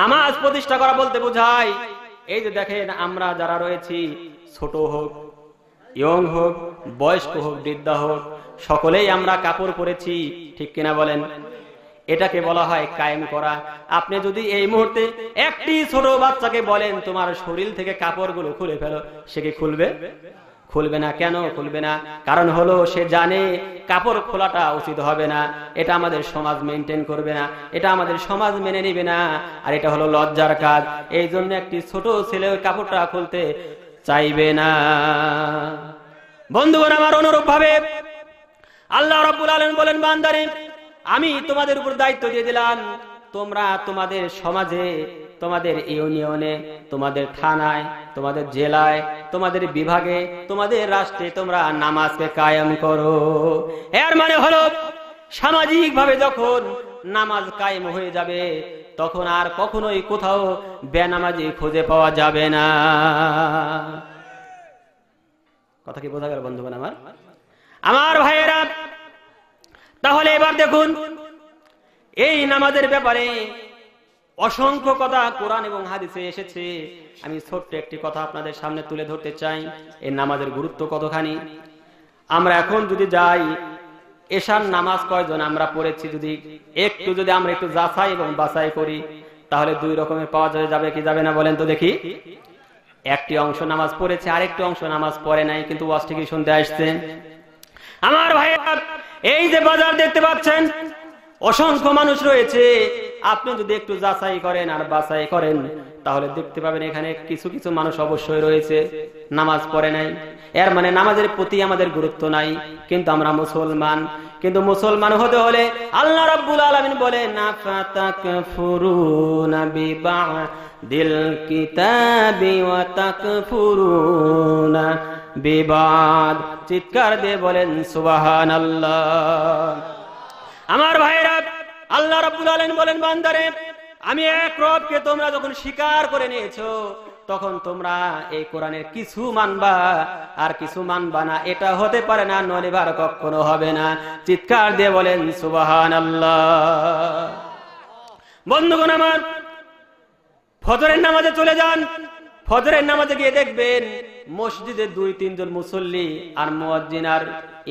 নামাজ প্রতিষ্ঠা করা বলতে বোঝায় এই যে দেখেন আমরা যারা রয়েছি ছোট হোক ইয়ং হোক বয়স্ক হোক বৃদ্ধা হোক সকলেই আমরা কাপড় পরেছি ঠিক কিনা বলেন এটাকে বলা হয় কায়েম করা আপনি যদি এই মুহূর্তে একটি ছোট বাচ্চাকে বলেন তোমার শরীর থেকে কাপড়গুলো খুলে ফেলো সে কি খুলবে খুলবে না কেন খুলবে না কারণ হলো সে জানে কাপড় খোলাটা উচিত হবে না এটা আমাদের সমাজ মেনটেন করবে না এটা আমাদের সমাজ মেনে নিবে না আর এটা হলো লজ্জার কাজ এই জন্য একটি ছোট ছেলের কাপড়টা খুলতে চাইবে না বন্ধুগণ আমার অনুরূপ ভাবে আল্লাহ রাব্বুল আলামিন বলেন বান্দারে আমি তোমাদের উপর দায়িত্ব দিয়ে দিলাম তোমরা তোমাদের সমাজে তোমাদের ইউনিয়নে তোমাদের থানায় তোমাদের জেলায় তোমাদের বিভাগে তোমাদের রাষ্ট্রে তোমরা নামাজকে কায়েম করো এর মানে হলো সামাজিক ভাবে যখন নামাজ কায়েম হয়ে যাবে তখন আর কখনোই কোথাও বেনামাজি খুঁজে পাওয়া যাবে না কথা কি বোঝা গেল বন্ধুগণ আমার আমার ভাইয়েরা তাহলে এবার দেখুন এই নামাজের ব্যাপারে অসংখ্য কথা কোরআন এবং হাদিসে এসেছে আমি ছোট্ট একটি কথা আপনাদের সামনে তুলে ধরতে চাই এই নামাজের গুরুত্ব কতখানি আমরা এখন যদি যাই এশার নামাজ কয়জন আমরা পড়েছি যদি একটু যদি আমরা একটু যাচাই এবং বাছাই করি তাহলে দুই রকমের পাওয়া যাবে কি যাবে না বলেন তো দেখি একটি অংশ নামাজ পড়েছে আরেকটি অংশ নামাজ পড়ে নাই কিন্তু শুনতে আসছে আমার ভাই এই যে বাজার দেখতে পাচ্ছেন অসংখ্য মানুষ রয়েছে আপনি যদি একটু যাচাই করেন আর বাছাই করেন তাহলে দেখতে পাবেন এখানে কিছু কিছু মানুষ অবশ্যই রয়েছে নামাজ পড়ে নাই এর মানে নামাজের প্রতি আমাদের গুরুত্ব নাই কিন্তু আমরা মুসলমান কিন্তু মুসলমান হতে হলে আল্লাহ রাব্বুল আলামিন বলে না ফাতাক ফুরু ফাতাকফুরুনা বা দিল কিতাবি ওয়া তাকফুরুনা বিবাদ চিৎকার দিয়ে বলেন সুবহানাল্লাহ আমার ভাইরা আল্লাহ রাব্বুল আলামিন বলেন বান্দারে আমি এক রবকে তোমরা যখন স্বীকার করে নিয়েছো তখন তোমরা এই কোরআনের কিছু মানবা আর কিছু মানবা না এটা হতে পারে না নলিবার কখনো হবে না চিৎকার দিয়ে বলেন সুবাহান আল্লাহ বন্ধুগণ আমার ফজরের নামাজে চলে যান ফজরের নামাজে গিয়ে দেখবেন মসজিদে দুই তিনজন মুসল্লি আর মুয়াজ্জিন আর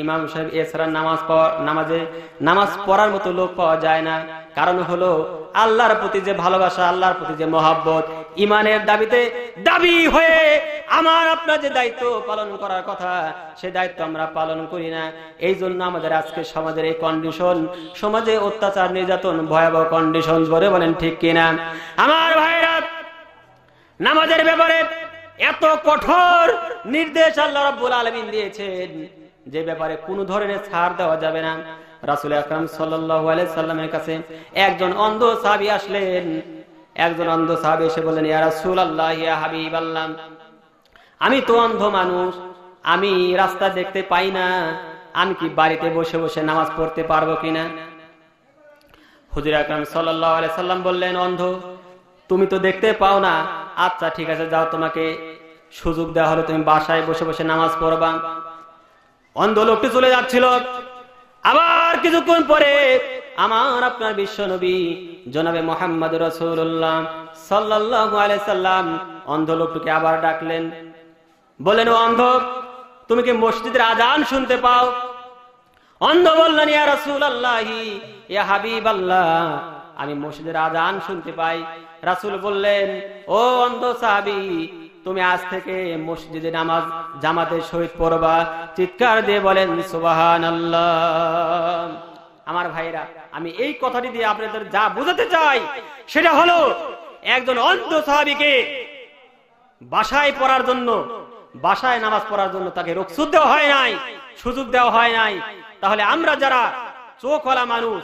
ইমাম সাহেব এছাড়া নামাজ নামাজে নামাজ পড়ার মতো লোক পাওয়া যায় না কারণ হলো আল্লাহর প্রতি যে ভালোবাসা আল্লাহর প্রতি যে মহাব্বত ইমানের দাবিতে দাবি হয়ে আমার আপনার যে দায়িত্ব পালন করার কথা সে দায়িত্ব আমরা পালন করি না এই জন্য আমাদের আজকে সমাজের এই কন্ডিশন সমাজে অত্যাচার নির্যাতন ভয়াবহ কন্ডিশন বলে বলেন ঠিক কিনা আমার ভাইরা নামাজের ব্যাপারে এত কঠোর নির্দেশ আল্লাহ রব্বুল আলমিন দিয়েছেন যে ব্যাপারে কোনো ধরনের ছাড় দেওয়া যাবে না রাসুল আকরাম সাল্লামের কাছে একজন অন্ধ সাহাবি আসলেন একজন অন্ধ সাহাবি এসে বললেন রাসুল আল্লাহ ইয়া আমি তো অন্ধ মানুষ আমি রাস্তা দেখতে পাই না আমি কি বাড়িতে বসে বসে নামাজ পড়তে পারবো কিনা হুজুর আকরম সাল্লাম বললেন অন্ধ তুমি তো দেখতে পাও না আচ্ছা ঠিক আছে যাও তোমাকে সুযোগ দেওয়া হলো তুমি বাসায় বসে বসে নামাজ পড়বা অন্ধ লোকটি চলে যাচ্ছিল আবার কিছুক্ষণ পরে আমার আপনার বিশ্ব নবী জনাবে মোহাম্মদ রসুল্লাহ সাল্লাম অন্ধ লোকটুকে আবার ডাকলেন বলেন ও অন্ধ তুমি কি মসজিদের আজান শুনতে পাও অন্ধ বললেন ইয়া রসুল আল্লাহি ইয়া হাবিব আল্লাহ আমি মসজিদের আজান শুনতে পাই রাসুল বললেন ও অন্ধ সাহাবি তুমি আজ থেকে মসজিদে নামাজ জামাতের সহিত পড়বা চিৎকার দিয়ে বলেন সুবাহান আমার ভাইরা আমি এই কথাটি দিয়ে আপনাদের যা বুঝাতে চাই সেটা হলো একজন অন্ধ সাহাবিকে বাসায় পড়ার জন্য বাসায় নামাজ পড়ার জন্য তাকে রোগসুদ দেওয়া হয় নাই সুযোগ দেওয়া হয় নাই তাহলে আমরা যারা চোখওয়ালা মানুষ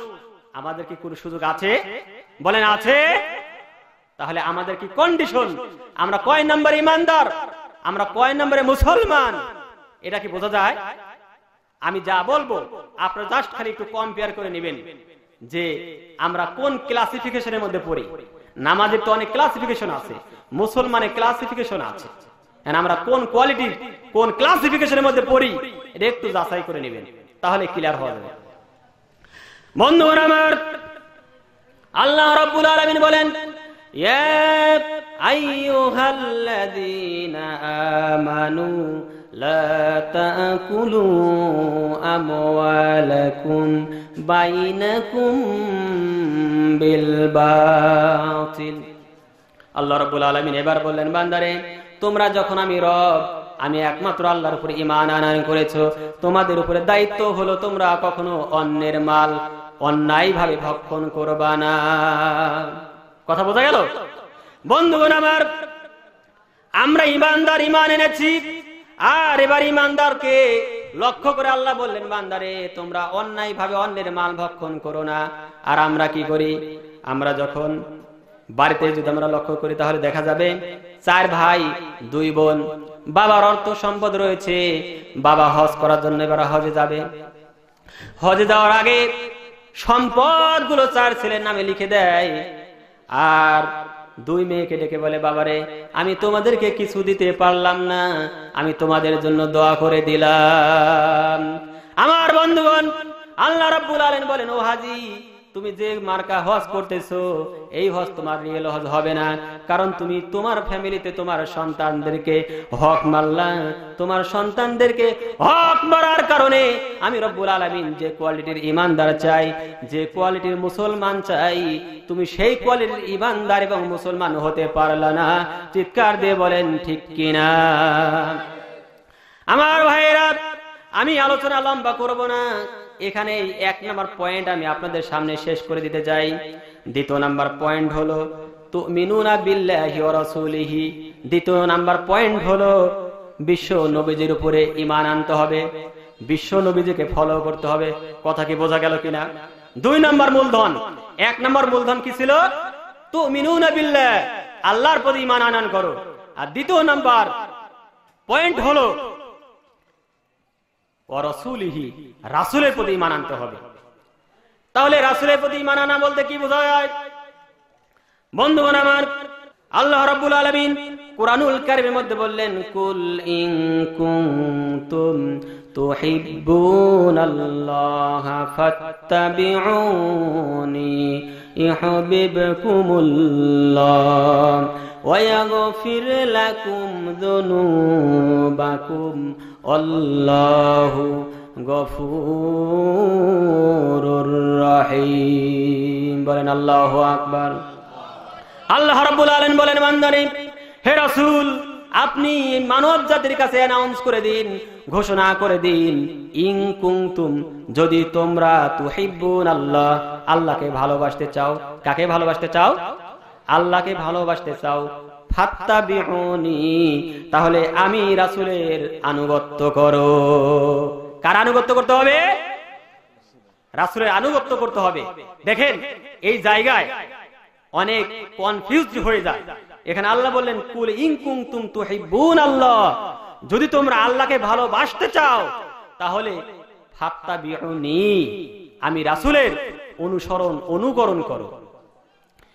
আমাদের কি কোনো সুযোগ আছে বলেন আছে তাহলে আমাদের কি কন্ডিশন আমরা কয় নম্বর ইমানদার আমরা কয় নম্বরে মুসলমান এটা কি বোঝা যায় আমি যা বলবো আপনার জাস্ট খালি একটু কম্পেয়ার করে নেবেন যে আমরা কোন ক্লাসিফিকেশনের মধ্যে পড়ি নামাজের তো অনেক ক্লাসিফিকেশন আছে মুসলমানের ক্লাসিফিকেশন আছে আমরা কোন কোয়ালিটি কোন ক্লাসিফিকেশনের মধ্যে পড়ি এটা একটু যাচাই করে নেবেন তাহলে ক্লিয়ার হওয়া যাবে বন্ধুরা আমার আল্লাহ রাব্বুল আলামিন বলেন يا أيها الذين آمنوا لا تأكلوا أموالكم আল্লাহ রবুল আলমিন এবার বললেন বান্দারে তোমরা যখন আমি রব আমি একমাত্র আল্লাহর উপরে ইমান আনান করেছ তোমাদের উপরে দায়িত্ব হলো তোমরা কখনো অন্যের মাল ভাবে ভক্ষণ করবা না কথা বোঝা গেল বন্ধুগণ আমার আমরা ইমানদার ইমান এনেছি আর এবার ইমানদারকে লক্ষ্য করে আল্লাহ বললেন বান্দারে তোমরা অন্যায় ভাবে অন্যের মাল ভক্ষণ করো না আর আমরা কি করি আমরা যখন বাড়িতে যদি আমরা লক্ষ্য করি তাহলে দেখা যাবে চার ভাই দুই বোন বাবার অর্থ সম্পদ রয়েছে বাবা হজ করার জন্য এবার হজে যাবে হজে যাওয়ার আগে সম্পদ গুলো চার ছেলের নামে লিখে দেয় আর দুই মেয়েকে ডেকে বলে বাবারে আমি তোমাদেরকে কিছু দিতে পারলাম না আমি তোমাদের জন্য দোয়া করে দিলাম আমার বন্ধুগণ আল্লাহ রাব্বুল আলামিন বলেন ও হাজি তুমি যে মার্কা হজ করতেছো এই হজ তোমার রিয়েল হজ হবে না কারণ তুমি তোমার ফ্যামিলিতে তোমার সন্তানদেরকে হক মারলাম তোমার সন্তানদেরকে হক মারার কারণে আমি রব্বুল আলমিন যে কোয়ালিটির ইমানদার চাই যে কোয়ালিটির মুসলমান চাই তুমি সেই কোয়ালিটির ইমানদার এবং মুসলমান হতে পারল না চিৎকার দিয়ে বলেন ঠিক কিনা আমার ভাইরা আমি আলোচনা লম্বা করব না এখানে এক নম্বর পয়েন্ট আমি আপনাদের সামনে শেষ করে দিতে চাই দ্বিতীয় নাম্বার পয়েন্ট হলো তো মিনুনা বিল্লাহি রসুলিহি দ্বিতীয় নাম্বার পয়েন্ট হলো বিশ্ব নবীজির উপরে ইমান আনতে হবে বিশ্ব নবীজিকে ফলো করতে হবে কথা কি বোঝা গেল কিনা দুই নাম্বার মূলধন এক নাম্বার মূলধন কি ছিল তো মিনুনা বিল্লাহ আল্লাহর প্রতি ইমান আনান করো আর দ্বিতীয় নাম্বার পয়েন্ট হলো ও রসুলিহি রাসুলের প্রতি ইমান আনতে হবে তাহলে রাসুলের প্রতি ইমান আনা বলতে কি বোঝা যায় বন্ধুগণ আমার আল্লাহ রাব্বুল আলামিন কুরআনুল কারীমের মধ্যে বললেন কুল ইন কুনতুম তুহিব্বুনাল্লাহা ويغفر لكم ذنوبكم الله গফুর রাহিম বলেন আল্লাহ আকবার আল্লাহ রাব্বুল আলামিন বলেন বান্দানি হে রাসূল আপনি মানব জাতির কাছে অ্যানাউন্স করে দিন ঘোষণা করে দিন ইং কুংতুম যদি তোমরা তুহিব্বুন আল্লাহ আল্লাহকে ভালোবাসতে চাও কাকে ভালোবাসতে চাও আল্লাহকে ভালোবাসতে চাও তাহলে আমি রাসুলের আনুগত্য করো কার আনুগত্য করতে হবে রাসুলের আনুগত্য করতে হবে দেখেন এই জায়গায় অনেক কনফিউজ হয়ে যায় এখানে আল্লাহ বললেন কুল ইংকুং তুম তু হিবুন আল্লাহ যদি তোমরা আল্লাহকে ভালোবাসতে চাও তাহলে আমি রাসুলের অনুসরণ অনুকরণ করো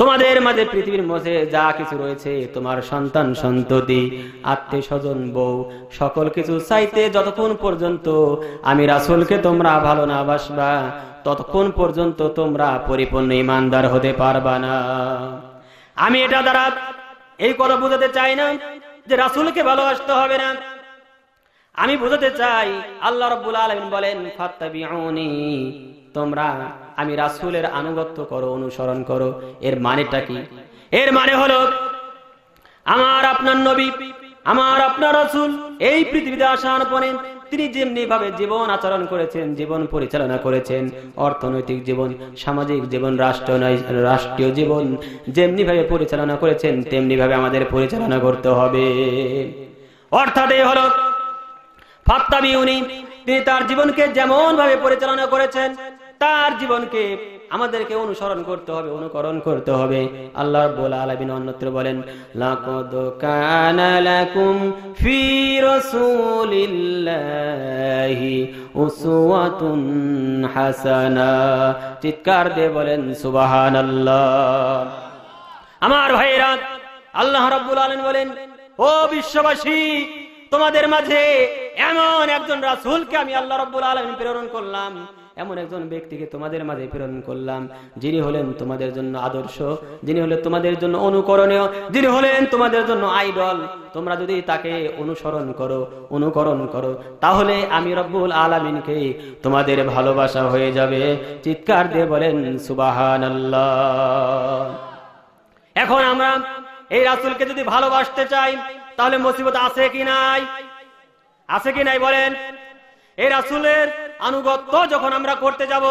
তোমাদের মাঝে পৃথিবীর মধ্যে যা কিছু রয়েছে তোমার সন্তান সন্ততি আত্মীয় স্বজন বউ সকল কিছু চাইতে যতক্ষণ পর্যন্ত আমি রাসুলকে তোমরা ভালো না বাসবা ততক্ষণ পর্যন্ত তোমরা পরিপূর্ণ ইমানদার হতে পারবা না আমি এটা দ্বারা এই কথা বুঝাতে চাই না যে রাসুলকে ভালোবাসতে হবে না আমি বোঝাতে চাই আল্লাহ রব্বুল আলমিন বলেন ফাত্তাবিউনি তোমরা আমি রাসুলের আনুগত্য করো অনুসরণ করো এর মানেটা কি এর মানে হলো আমার আপনার নবী আমার আপনার রাসুল এই পৃথিবীতে আসার পরে তিনি যেমনি ভাবে জীবন আচরণ করেছেন জীবন পরিচালনা করেছেন অর্থনৈতিক জীবন সামাজিক জীবন রাষ্ট্র রাষ্ট্রীয় জীবন যেমনি ভাবে পরিচালনা করেছেন তেমনি ভাবে আমাদের পরিচালনা করতে হবে অর্থাৎ এই হলো তিনি তার জীবনকে যেমন ভাবে পরিচালনা করেছেন তার জীবনকে আমাদেরকে অনুসরণ করতে হবে অনুকরণ করতে হবে আল্লাহ রাব্বুল অন্যত্র বলেন হাসানা চিৎকার দিয়ে বলেন সুবাহান আমার ভাইরা আল্লাহ রব্বুল আলম বলেন ও বিশ্ববাসী তোমাদের মাঝে এমন একজন রাসুলকে আমি আল্লাহ রব্বুল আলম প্রেরণ করলাম এমন একজন ব্যক্তিকে তোমাদের মাঝে প্রেরণ করলাম যিনি হলেন তোমাদের জন্য আদর্শ যিনি হলেন তোমাদের জন্য অনুকরণীয় যিনি হলেন তোমাদের জন্য আইডল তোমরা যদি তাকে অনুসরণ করো অনুকরণ করো তাহলে আমি রব্বুল আলমিনকে তোমাদের ভালোবাসা হয়ে যাবে চিৎকার দিয়ে বলেন সুবাহান এখন আমরা এই রাসুলকে যদি ভালোবাসতে চাই তাহলে মুসিবত আছে কি নাই আছে কি নাই বলেন এই রাসুলের আনুগত্য যখন আমরা করতে যাব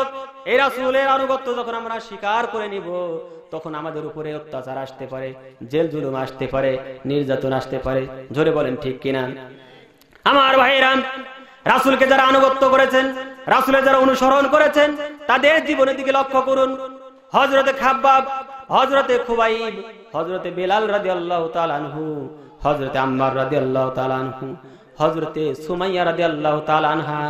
এই রাসুলের আনুগত্য যখন আমরা স্বীকার করে নিব তখন আমাদের উপরে অত্যাচার আসতে পারে জেল জুলুম আসতে পারে নির্যাতন আসতে পারে ধরে বলেন ঠিক কিনা আমার ভাইরাম রাসুলকে যারা আনুগত্য করেছেন রাসুলের যারা অনুসরণ করেছেন তাদের জীবনের দিকে লক্ষ্য করুন হজরতে খাব্বাব হজরতে খুবাইব হজরতে বেলাল রাজি আল্লাহ তালহু হজরতে আম্মার রাজি আল্লাহ তালানহু হজরতে সুমাইয়া রাজি আল্লাহ তালানহা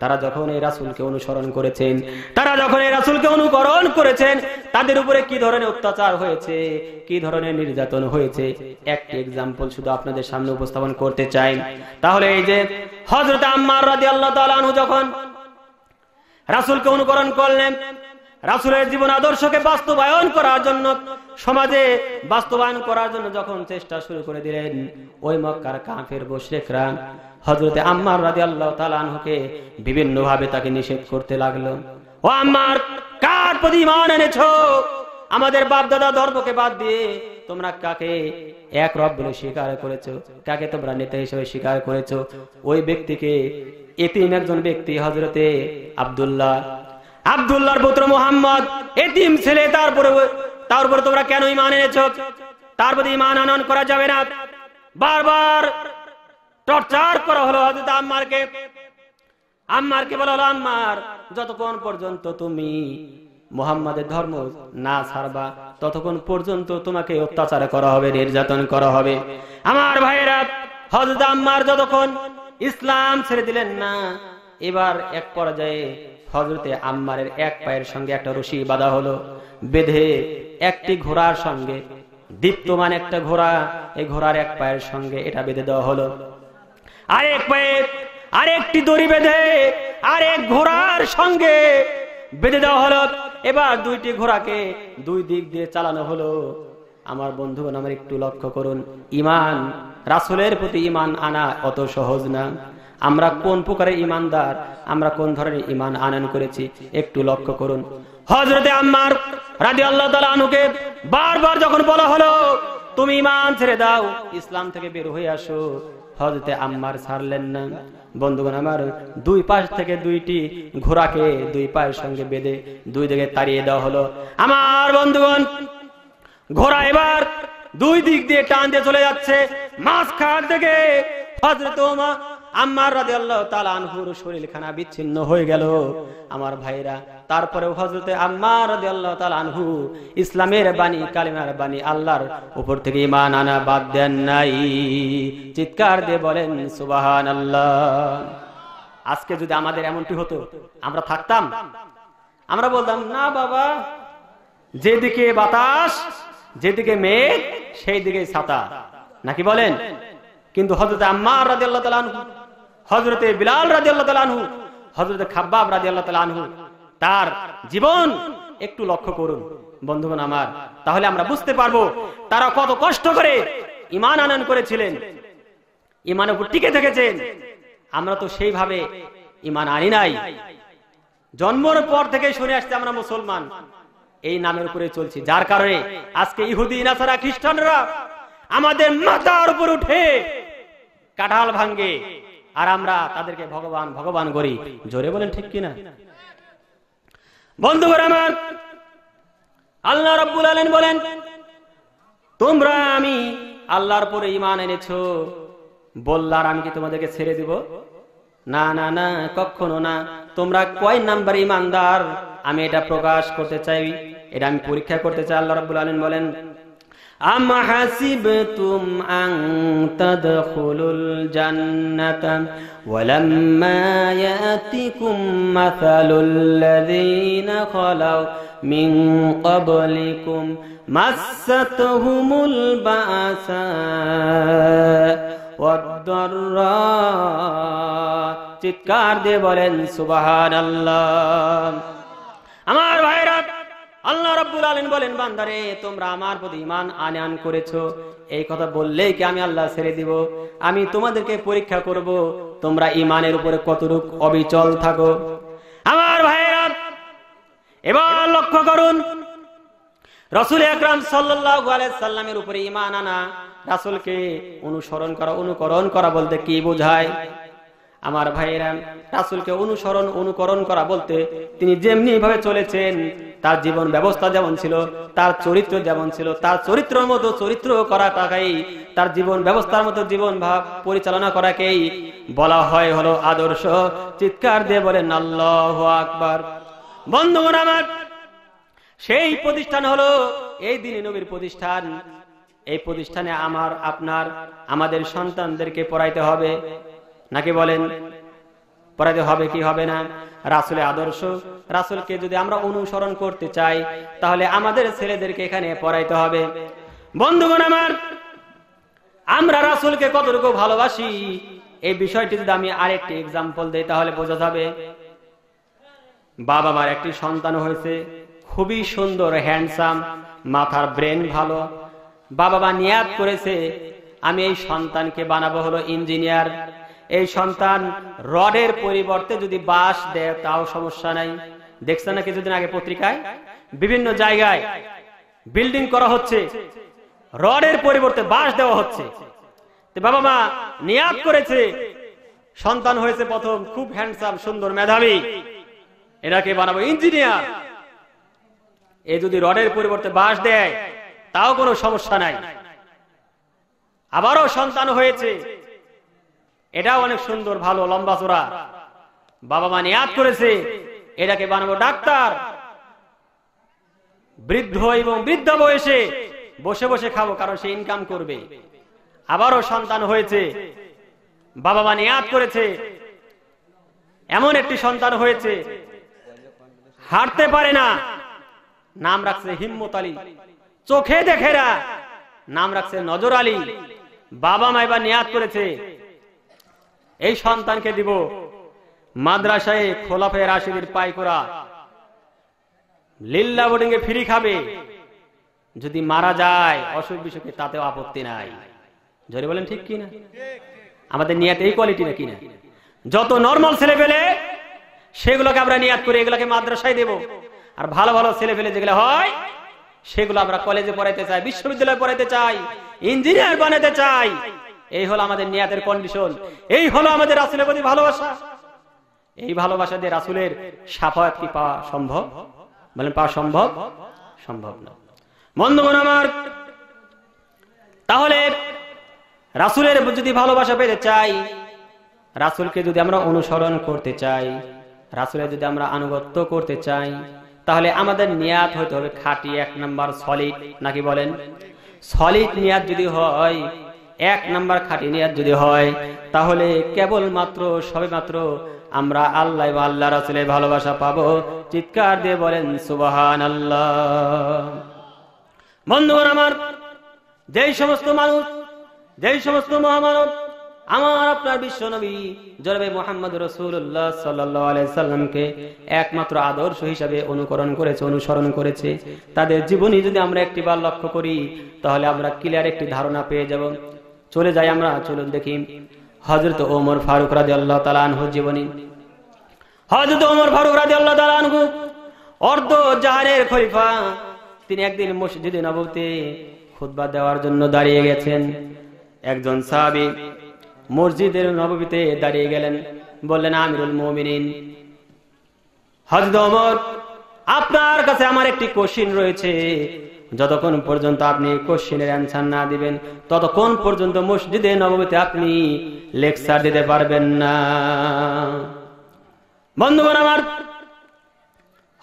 তারা যখন এই রাসুলকে অনুসরণ করেছেন তারা যখন এই রাসুলকে অনুকরণ করেছেন তাদের উপরে কি ধরনের অত্যাচার হয়েছে কি ধরনের নির্যাতন হয়েছে একটি এক্সাম্পল শুধু আপনাদের সামনে উপস্থাপন করতে চাই তাহলে এই যে হজরত আম্মার রাজি আল্লাহ তালানহু যখন রাসুলকে অনুকরণ করলেন রাসুলের জীবন আদর্শকে বাস্তবায়ন করার জন্য সমাজে বাস্তবায়ন করার জন্য যখন চেষ্টা শুরু করে দিলেন ওই মক্কার কাফের বসরেখরা হজরতে আম্মার রাজি আল্লাহ তালানহকে বিভিন্ন ভাবে তাকে নিষেধ করতে লাগলো ও আম্মার কার প্রতি মান এনেছ আমাদের বাপ দাদা ধর্মকে বাদ দিয়ে তোমরা কাকে এক রব বলে স্বীকার করেছ কাকে তোমরা নেতা হিসেবে স্বীকার করেছ ওই ব্যক্তিকে এতিম একজন ব্যক্তি হজরতে আবদুল্লাহ আবদুল্লাহর পুত্র মোহাম্মদ এতিম ছেলে তারপরে তারপরে তোমরা কেন ইমান এনেছ তার প্রতি ইমান আনন করা যাবে না বারবার টর্চার করা হলো হজরত আম্মারকে আম্মারকে বলা হলো আম্মার যতক্ষণ পর্যন্ত তুমি মোহাম্মদের ধর্ম না ছাড়বা ততক্ষণ পর্যন্ত তোমাকে অত্যাচার করা হবে নির্যাতন করা হবে আমার ভাইয়েরা হজরত আম্মার যতক্ষণ ইসলাম ছেড়ে দিলেন না এবার এক পর্যায়ে হজরতে আম্মারের এক পায়ের সঙ্গে একটা রশি বাঁধা হলো বেঁধে একটি ঘোড়ার সঙ্গে দীপ্তমান একটা ঘোড়া এই ঘোড়ার এক পায়ের সঙ্গে এটা বেঁধে দেওয়া হলো আরেক পায়ের আরেকটি দড়ি বেঁধে আরেক ঘোড়ার সঙ্গে বেঁধে দেওয়া হলো এবার দুইটি ঘোড়াকে দুই দিক দিয়ে চালানো হলো আমার বন্ধুগণ আমার একটু লক্ষ্য করুন ইমান রাসুলের প্রতি ইমান আনা অত সহজ না আমরা কোন প্রকারের ইমানদার আমরা কোন ধরনের ইমান আনয়ন করেছি একটু লক্ষ্য করুন হজরতে আম্মার রাজি আল্লাহ তালুকে বারবার যখন বলা হলো তুমি ইমান ছেড়ে দাও ইসলাম থেকে বের হয়ে আসো হজরতে আম্মার ছাড়লেন না বন্ধুগণ আমার দুই পাশ থেকে দুইটি ঘোড়াকে দুই পায়ের সঙ্গে বেঁধে দুই দিকে তাড়িয়ে দেওয়া হলো আমার বন্ধুগণ ঘোড়া এবার দুই দিক দিয়ে টান দিয়ে চলে যাচ্ছে মাঝখান থেকে হজরত আম্মার রাজি আল্লাহ তাল আনহুর শরীর খানা বিচ্ছিন্ন হয়ে গেল আমার ভাইরা তারপরে হজরতে আম্মার রাজি আল্লাহ তাল আনহু ইসলামের বাণী কালিমার বাণী আল্লাহর উপর থেকে ইমান আনা বাদ দেন নাই চিৎকার দিয়ে বলেন সুবাহান আল্লাহ আজকে যদি আমাদের এমনটি হতো আমরা থাকতাম আমরা বলতাম না বাবা যেদিকে বাতাস যেদিকে মেঘ সেই দিকে ছাতা নাকি বলেন কিন্তু হজরত আম্মার রাদিয়াল্লাহু তাআলা হজরতে বিলাল রাজি আল্লাহ আনহু হজরতে খাব্বাব রাজি আল্লাহ তার জীবন একটু লক্ষ্য করুন বন্ধুগণ আমার তাহলে আমরা বুঝতে পারবো তারা কত কষ্ট করে ইমান আনন করেছিলেন ইমান উপর টিকে থেকেছেন আমরা তো সেইভাবে ইমান আনি নাই জন্মর পর থেকে শুনে আসতে আমরা মুসলমান এই নামের উপরে চলছি যার কারণে আজকে ইহুদি নাসারা খ্রিস্টানরা আমাদের মাথার উপর উঠে কাঁঠাল ভাঙ্গে আর আমরা তাদেরকে ভগবান ভগবান করি জোরে বলেন ঠিক কিনা বন্ধু আমার আল্লাহ রব্বুল আলেন বলেন তোমরা আমি আল্লাহর পরে ইমান এনেছ বললার আমি কি তোমাদেরকে ছেড়ে দিব না না না কখনো না তোমরা কয় নাম্বার ইমানদার আমি এটা প্রকাশ করতে চাই এটা আমি পরীক্ষা করতে চাই আল্লাহ রব্বুল আলামিন বলেন أم حسبتم أن تدخلوا الجنة ولما يأتكم مثل الذين خلوا من قبلكم مستهم البأساء والضراء চিৎকার দিয়ে বলেন সুবাহান আল্লাহ আমার ভাইরা আল্লাহ রাব্বুল আলামিন বলেন বান্দারে তোমরা আমার প্রতি ইমান আনে আন করেছো এই কথা বললেই কি আমি আল্লাহ ছেড়ে দিব আমি তোমাদেরকে পরীক্ষা করব তোমরা ইমানের উপরে কতটুক অবিচল থাকো আমার ভাইয়েরা এবার লক্ষ্য করুন রাসূল আকরাম সাল্লাল্লাহু আলাইহি সাল্লামের উপরে ইমান আনা রাসূলকে অনুসরণ করা অনুকরণ করা বলতে কি বোঝায় আমার ভাইয়েরা রাসূলকে অনুসরণ অনুকরণ করা বলতে তিনি যেমনি ভাবে চলেছেন তার জীবন ব্যবস্থা যেমন ছিল তার চরিত্র যেমন ছিল তার চরিত্রের মতো চরিত্র করা টাকাই তার জীবন ব্যবস্থার মতো জীবন ভাব পরিচালনা করাকেই বলা হয় হলো আদর্শ চিৎকার দিয়ে বলেন আল্লাহ আকবার বন্ধু আমার সেই প্রতিষ্ঠান হলো এই দিনে নবীর প্রতিষ্ঠান এই প্রতিষ্ঠানে আমার আপনার আমাদের সন্তানদেরকে পড়াইতে হবে নাকি বলেন পরাজয় হবে কি হবে না রাসুলের আদর্শ রাসুলকে যদি আমরা অনুসরণ করতে চাই তাহলে আমাদের ছেলেদেরকে এখানে পড়াইতে হবে বন্ধুগণ আমার আমরা রাসুলকে কতটুকু ভালোবাসি এই বিষয়টি যদি আমি আরেকটি এক্সাম্পল দিই তাহলে বোঝা যাবে বাবা মার একটি সন্তান হয়েছে খুবই সুন্দর হ্যান্ডসাম মাথার ব্রেন ভালো বাবা মা নিয়াদ করেছে আমি এই সন্তানকে বানাবো হলো ইঞ্জিনিয়ার এই সন্তান রডের পরিবর্তে যদি বাস দেয় তাও সমস্যা নাই দেখছে না কিছুদিন আগে পত্রিকায় বিভিন্ন জায়গায় বিল্ডিং করা হচ্ছে রডের পরিবর্তে বাস দেওয়া হচ্ছে বাবা মা নিয়াদ করেছে সন্তান হয়েছে প্রথম খুব হ্যান্ডসাম সুন্দর মেধাবী এনাকে বানাবো ইঞ্জিনিয়ার এ যদি রডের পরিবর্তে বাস দেয় তাও কোনো সমস্যা নাই আবারও সন্তান হয়েছে এটাও অনেক সুন্দর ভালো লম্বা চোরা বাবা মা নিয়াদ করেছে এটাকে বানাবো ডাক্তার বৃদ্ধ এবং বৃদ্ধা বয়সে বসে বসে খাবো কারণ সে ইনকাম করবে আবারও সন্তান হয়েছে বাবা মা নিয়াদ করেছে এমন একটি সন্তান হয়েছে হাঁটতে পারে না নাম রাখছে হিম্মত আলী চোখে দেখেরা নাম রাখছে নজর আলী বাবা মা এবার নিয়াদ করেছে এই সন্তানকে দিব মাদ্রাসায় খোলাফে রাশিদের পাই করা লিল্লা বোর্ডিং এ ফ্রি খাবে যদি মারা যায় অসুখ বিসুখে তাতেও আপত্তি নাই জোরে বলেন ঠিক কিনা আমাদের নিয়াত এই কোয়ালিটি না কিনা যত নর্মাল ছেলে পেলে সেগুলোকে আমরা নিয়াত করি এগুলোকে মাদ্রাসায় দেব আর ভালো ভালো ছেলে পেলে যেগুলো হয় সেগুলো আমরা কলেজে পড়াইতে চাই বিশ্ববিদ্যালয়ে পড়াইতে চাই ইঞ্জিনিয়ার বানাতে চাই এই হলো আমাদের নিয়াদের কন্ডিশন এই হলো আমাদের রাসুলের প্রতি ভালোবাসা এই ভালোবাসা দিয়ে রাসুলের সাফায়াত কি পাওয়া সম্ভব বলেন পাওয়া সম্ভব সম্ভব না বন্ধুগণ আমার তাহলে রাসুলের যদি ভালোবাসা পেতে চাই রাসুলকে যদি আমরা অনুসরণ করতে চাই রাসুলের যদি আমরা আনুগত্য করতে চাই তাহলে আমাদের নিয়াত হতে হবে খাটি এক নাম্বার সলিড নাকি বলেন সলিড নিয়াত যদি হয় এক নাম্বার খাটি নিয়াত যদি হয় তাহলে কেবলমাত্র সবেমাত্র আমরা আল্লাহ বা আল্লাহ রাসুলে ভালোবাসা পাব চিৎকার দিয়ে বলেন সুবাহান আল্লাহ বন্ধুগণ আমার যেই সমস্ত মানুষ যেই সমস্ত মহামানব আমার আপনার বিশ্ব নবী জনাবে মোহাম্মদ রসুল্লাহ সাল্লামকে একমাত্র আদর্শ হিসাবে অনুকরণ করেছে অনুসরণ করেছে তাদের জীবনী যদি আমরা একটিবার লক্ষ্য করি তাহলে আমরা ক্লিয়ার একটি ধারণা পেয়ে যাব চলে যাই আমরা চলুন দেখি হজরত ওমর ফারুক রাজি আল্লাহ তালানহু জীবনী হজরত ওমর ফারুক রাজি আল্লাহ তালান অর্ধ জাহারের খলিফা তিনি একদিন মসজিদে নবতে খুদ্া দেওয়ার জন্য দাঁড়িয়ে গেছেন একজন সাহাবি মসজিদের নবীতে দাঁড়িয়ে গেলেন বললেন আমিরুল মোমিনিন হজরত ওমর আপনার কাছে আমার একটি কোশিন রয়েছে যতক্ষণ পর্যন্ত আপনি কোশ্চিনের অ্যান্সার না দিবেন ততক্ষণ পর্যন্ত মসজিদে নবমীতে আপনি লেকচার দিতে পারবেন না বন্ধুগণ আমার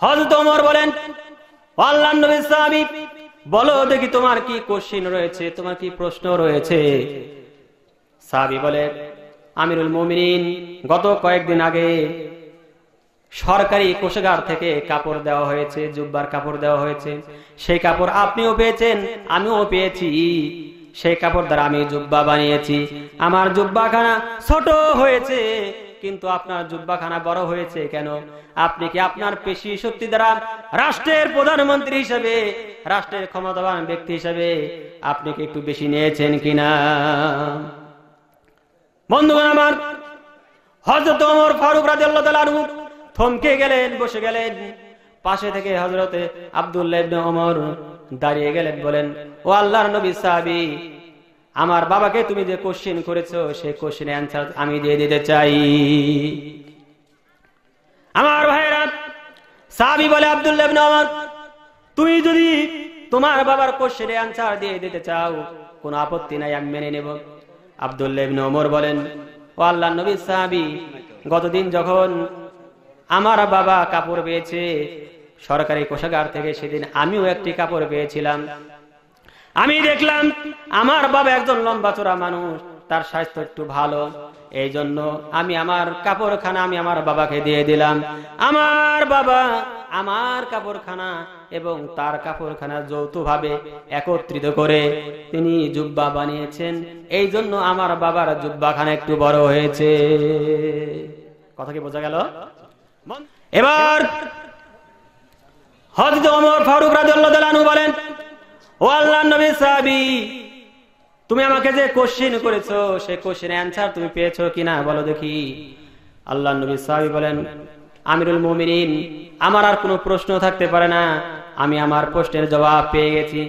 হজতমর বলেন আল্লাহ নবী সাহাবী বলো দেখি তোমার কি কোশ্চিন রয়েছে তোমার কি প্রশ্ন রয়েছে সাহাবী বলে আমিরুল মুমিনিন গত কয়েকদিন আগে সরকারি কোষাগার থেকে কাপড় দেওয়া হয়েছে জুব্বার কাপড় দেওয়া হয়েছে সেই কাপড় আপনিও পেয়েছেন আমিও পেয়েছি সেই কাপড় দ্বারা আমি জুব্বা বানিয়েছি আমার জুব্বাখানা ছোট হয়েছে কিন্তু আপনার জুব্বাখানা বড় হয়েছে কেন আপনি কি আপনার পেশি শক্তি দ্বারা রাষ্ট্রের প্রধানমন্ত্রী হিসেবে রাষ্ট্রের ক্ষমতাবান ব্যক্তি হিসেবে আপনি কি একটু বেশি নিয়েছেন কিনা বন্ধুগণ আমার হজরত ওমর ফারুক রাজু থমকে গেলেন বসে গেলেন পাশে থেকে হজরতে আবদুল্লাহ অমর দাঁড়িয়ে গেলেন বলেন ও আল্লাহর নবী সাহাবি আমার বাবাকে তুমি যে কোশ্চিন করেছো সেই কোশ্চিনের অ্যান্সার আমি দিয়ে দিতে চাই আমার ভাইরা সাবি বলে আবদুল্লাহ ওমর তুমি যদি তোমার বাবার কোশ্চিনের অ্যান্সার দিয়ে দিতে চাও কোনো আপত্তি নাই আমি মেনে নেব আবদুল্লাহ ওমর বলেন ও আল্লাহ নবী সাহাবি গতদিন যখন আমার বাবা কাপড় পেয়েছে সরকারি কোষাগার থেকে সেদিন আমিও একটি কাপড় পেয়েছিলাম আমি দেখলাম আমার বাবা একজন লম্বা চোরা মানুষ তার স্বাস্থ্য একটু ভালো এই জন্য আমি আমার কাপড়খানা আমি আমার বাবাকে দিয়ে দিলাম আমার বাবা আমার কাপড়খানা এবং তার কাপড়খানা যৌথভাবে একত্রিত করে তিনি জুব্বা বানিয়েছেন এই জন্য আমার বাবার জুব্বাখানা একটু বড় হয়েছে কথা কি বোঝা গেল এবার হজরত ওমর ফারুক বলেন ও নবী সাহাবি তুমি আমাকে যে করেছো সেই তুমি পেয়েছো কিনা বলো দেখি নবী সাহাবি বলেন আমিরুল মুমিনিন আমার আর কোনো প্রশ্ন থাকতে পারে না আমি আমার প্রশ্নের জবাব পেয়ে গেছি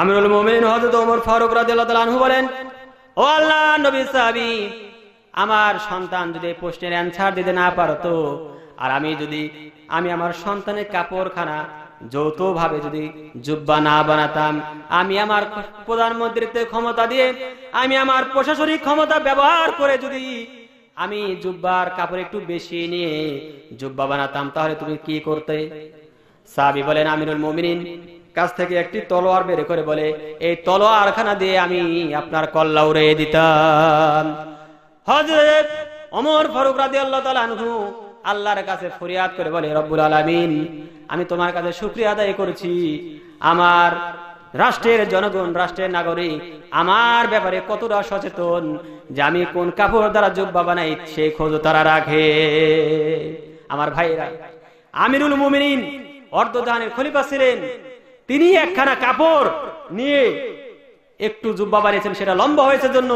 আমিরুল মুমিনিন হযরত ওমর ফারুক রাদিয়াল্লাহু আনহু বলেন ও আল্লাহ নবী সাহাবি আমার সন্তান যদি প্রশ্নের অ্যান্সার দিতে না পারতো আর আমি যদি আমি আমার সন্তানের কাপড়খানা ভাবে যদি জুব্বা না বানাতাম আমি আমার প্রধানমন্ত্রীতে ক্ষমতা দিয়ে আমি আমার প্রশাসনিক ক্ষমতা ব্যবহার করে যদি আমি জুব্বার কাপড় একটু বেশি নিয়ে জুব্বা বানাতাম তাহলে তুমি কি করতে সাবি বলেন আমিরুল মোমিনিন কাছ থেকে একটি তলোয়ার বের করে বলে এই তলোয়ারখানা দিয়ে আমি আপনার কল্লা উড়ে দিতাম হজরত অমর ফারুক রাদিয়াল্লাহু তাআলা তালু আল্লাহর কাছে ফরিয়াদ করে বলে রব্বুল আলমিন আমি তোমার কাছে সুক্রিয়া আদায় করছি আমার রাষ্ট্রের জনগণ রাষ্ট্রের নাগরিক আমার ব্যাপারে কতটা সচেতন যে আমি কোন কাপড় দ্বারা জোব্বা বানাই সেই খোঁজ তারা রাখে আমার ভাইরা আমিরুল মুমিনিন অর্ধদানের খলিফা ছিলেন তিনি একখানা কাপড় নিয়ে একটু জুব্বা বানিয়েছেন সেটা লম্বা হয়েছে জন্য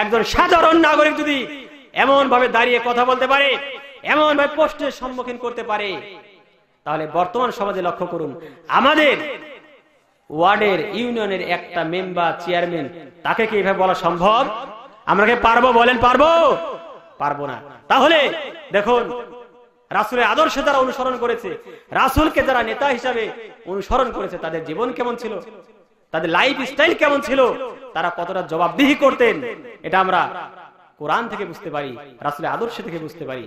একজন সাধারণ নাগরিক যদি এমন ভাবে দাঁড়িয়ে কথা বলতে পারে এমন ভাবে প্রশ্নের সম্মুখীন করতে পারে তাহলে বর্তমান সমাজে লক্ষ্য করুন আমাদের ওয়ার্ডের ইউনিয়নের একটা মেম্বার চেয়ারম্যান তাকে কি এভাবে বলা সম্ভব আমরা কি পারবো বলেন পারবো পারবো না তাহলে দেখুন রাসুলের আদর্শ যারা অনুসরণ করেছে রাসুলকে যারা নেতা হিসাবে অনুসরণ করেছে তাদের জীবন কেমন ছিল তাদের লাইফ স্টাইল কেমন ছিল তারা কতটা জবাবদিহি করতেন এটা আমরা কোরআন থেকে বুঝতে পারি রাসুলের আদর্শ থেকে বুঝতে পারি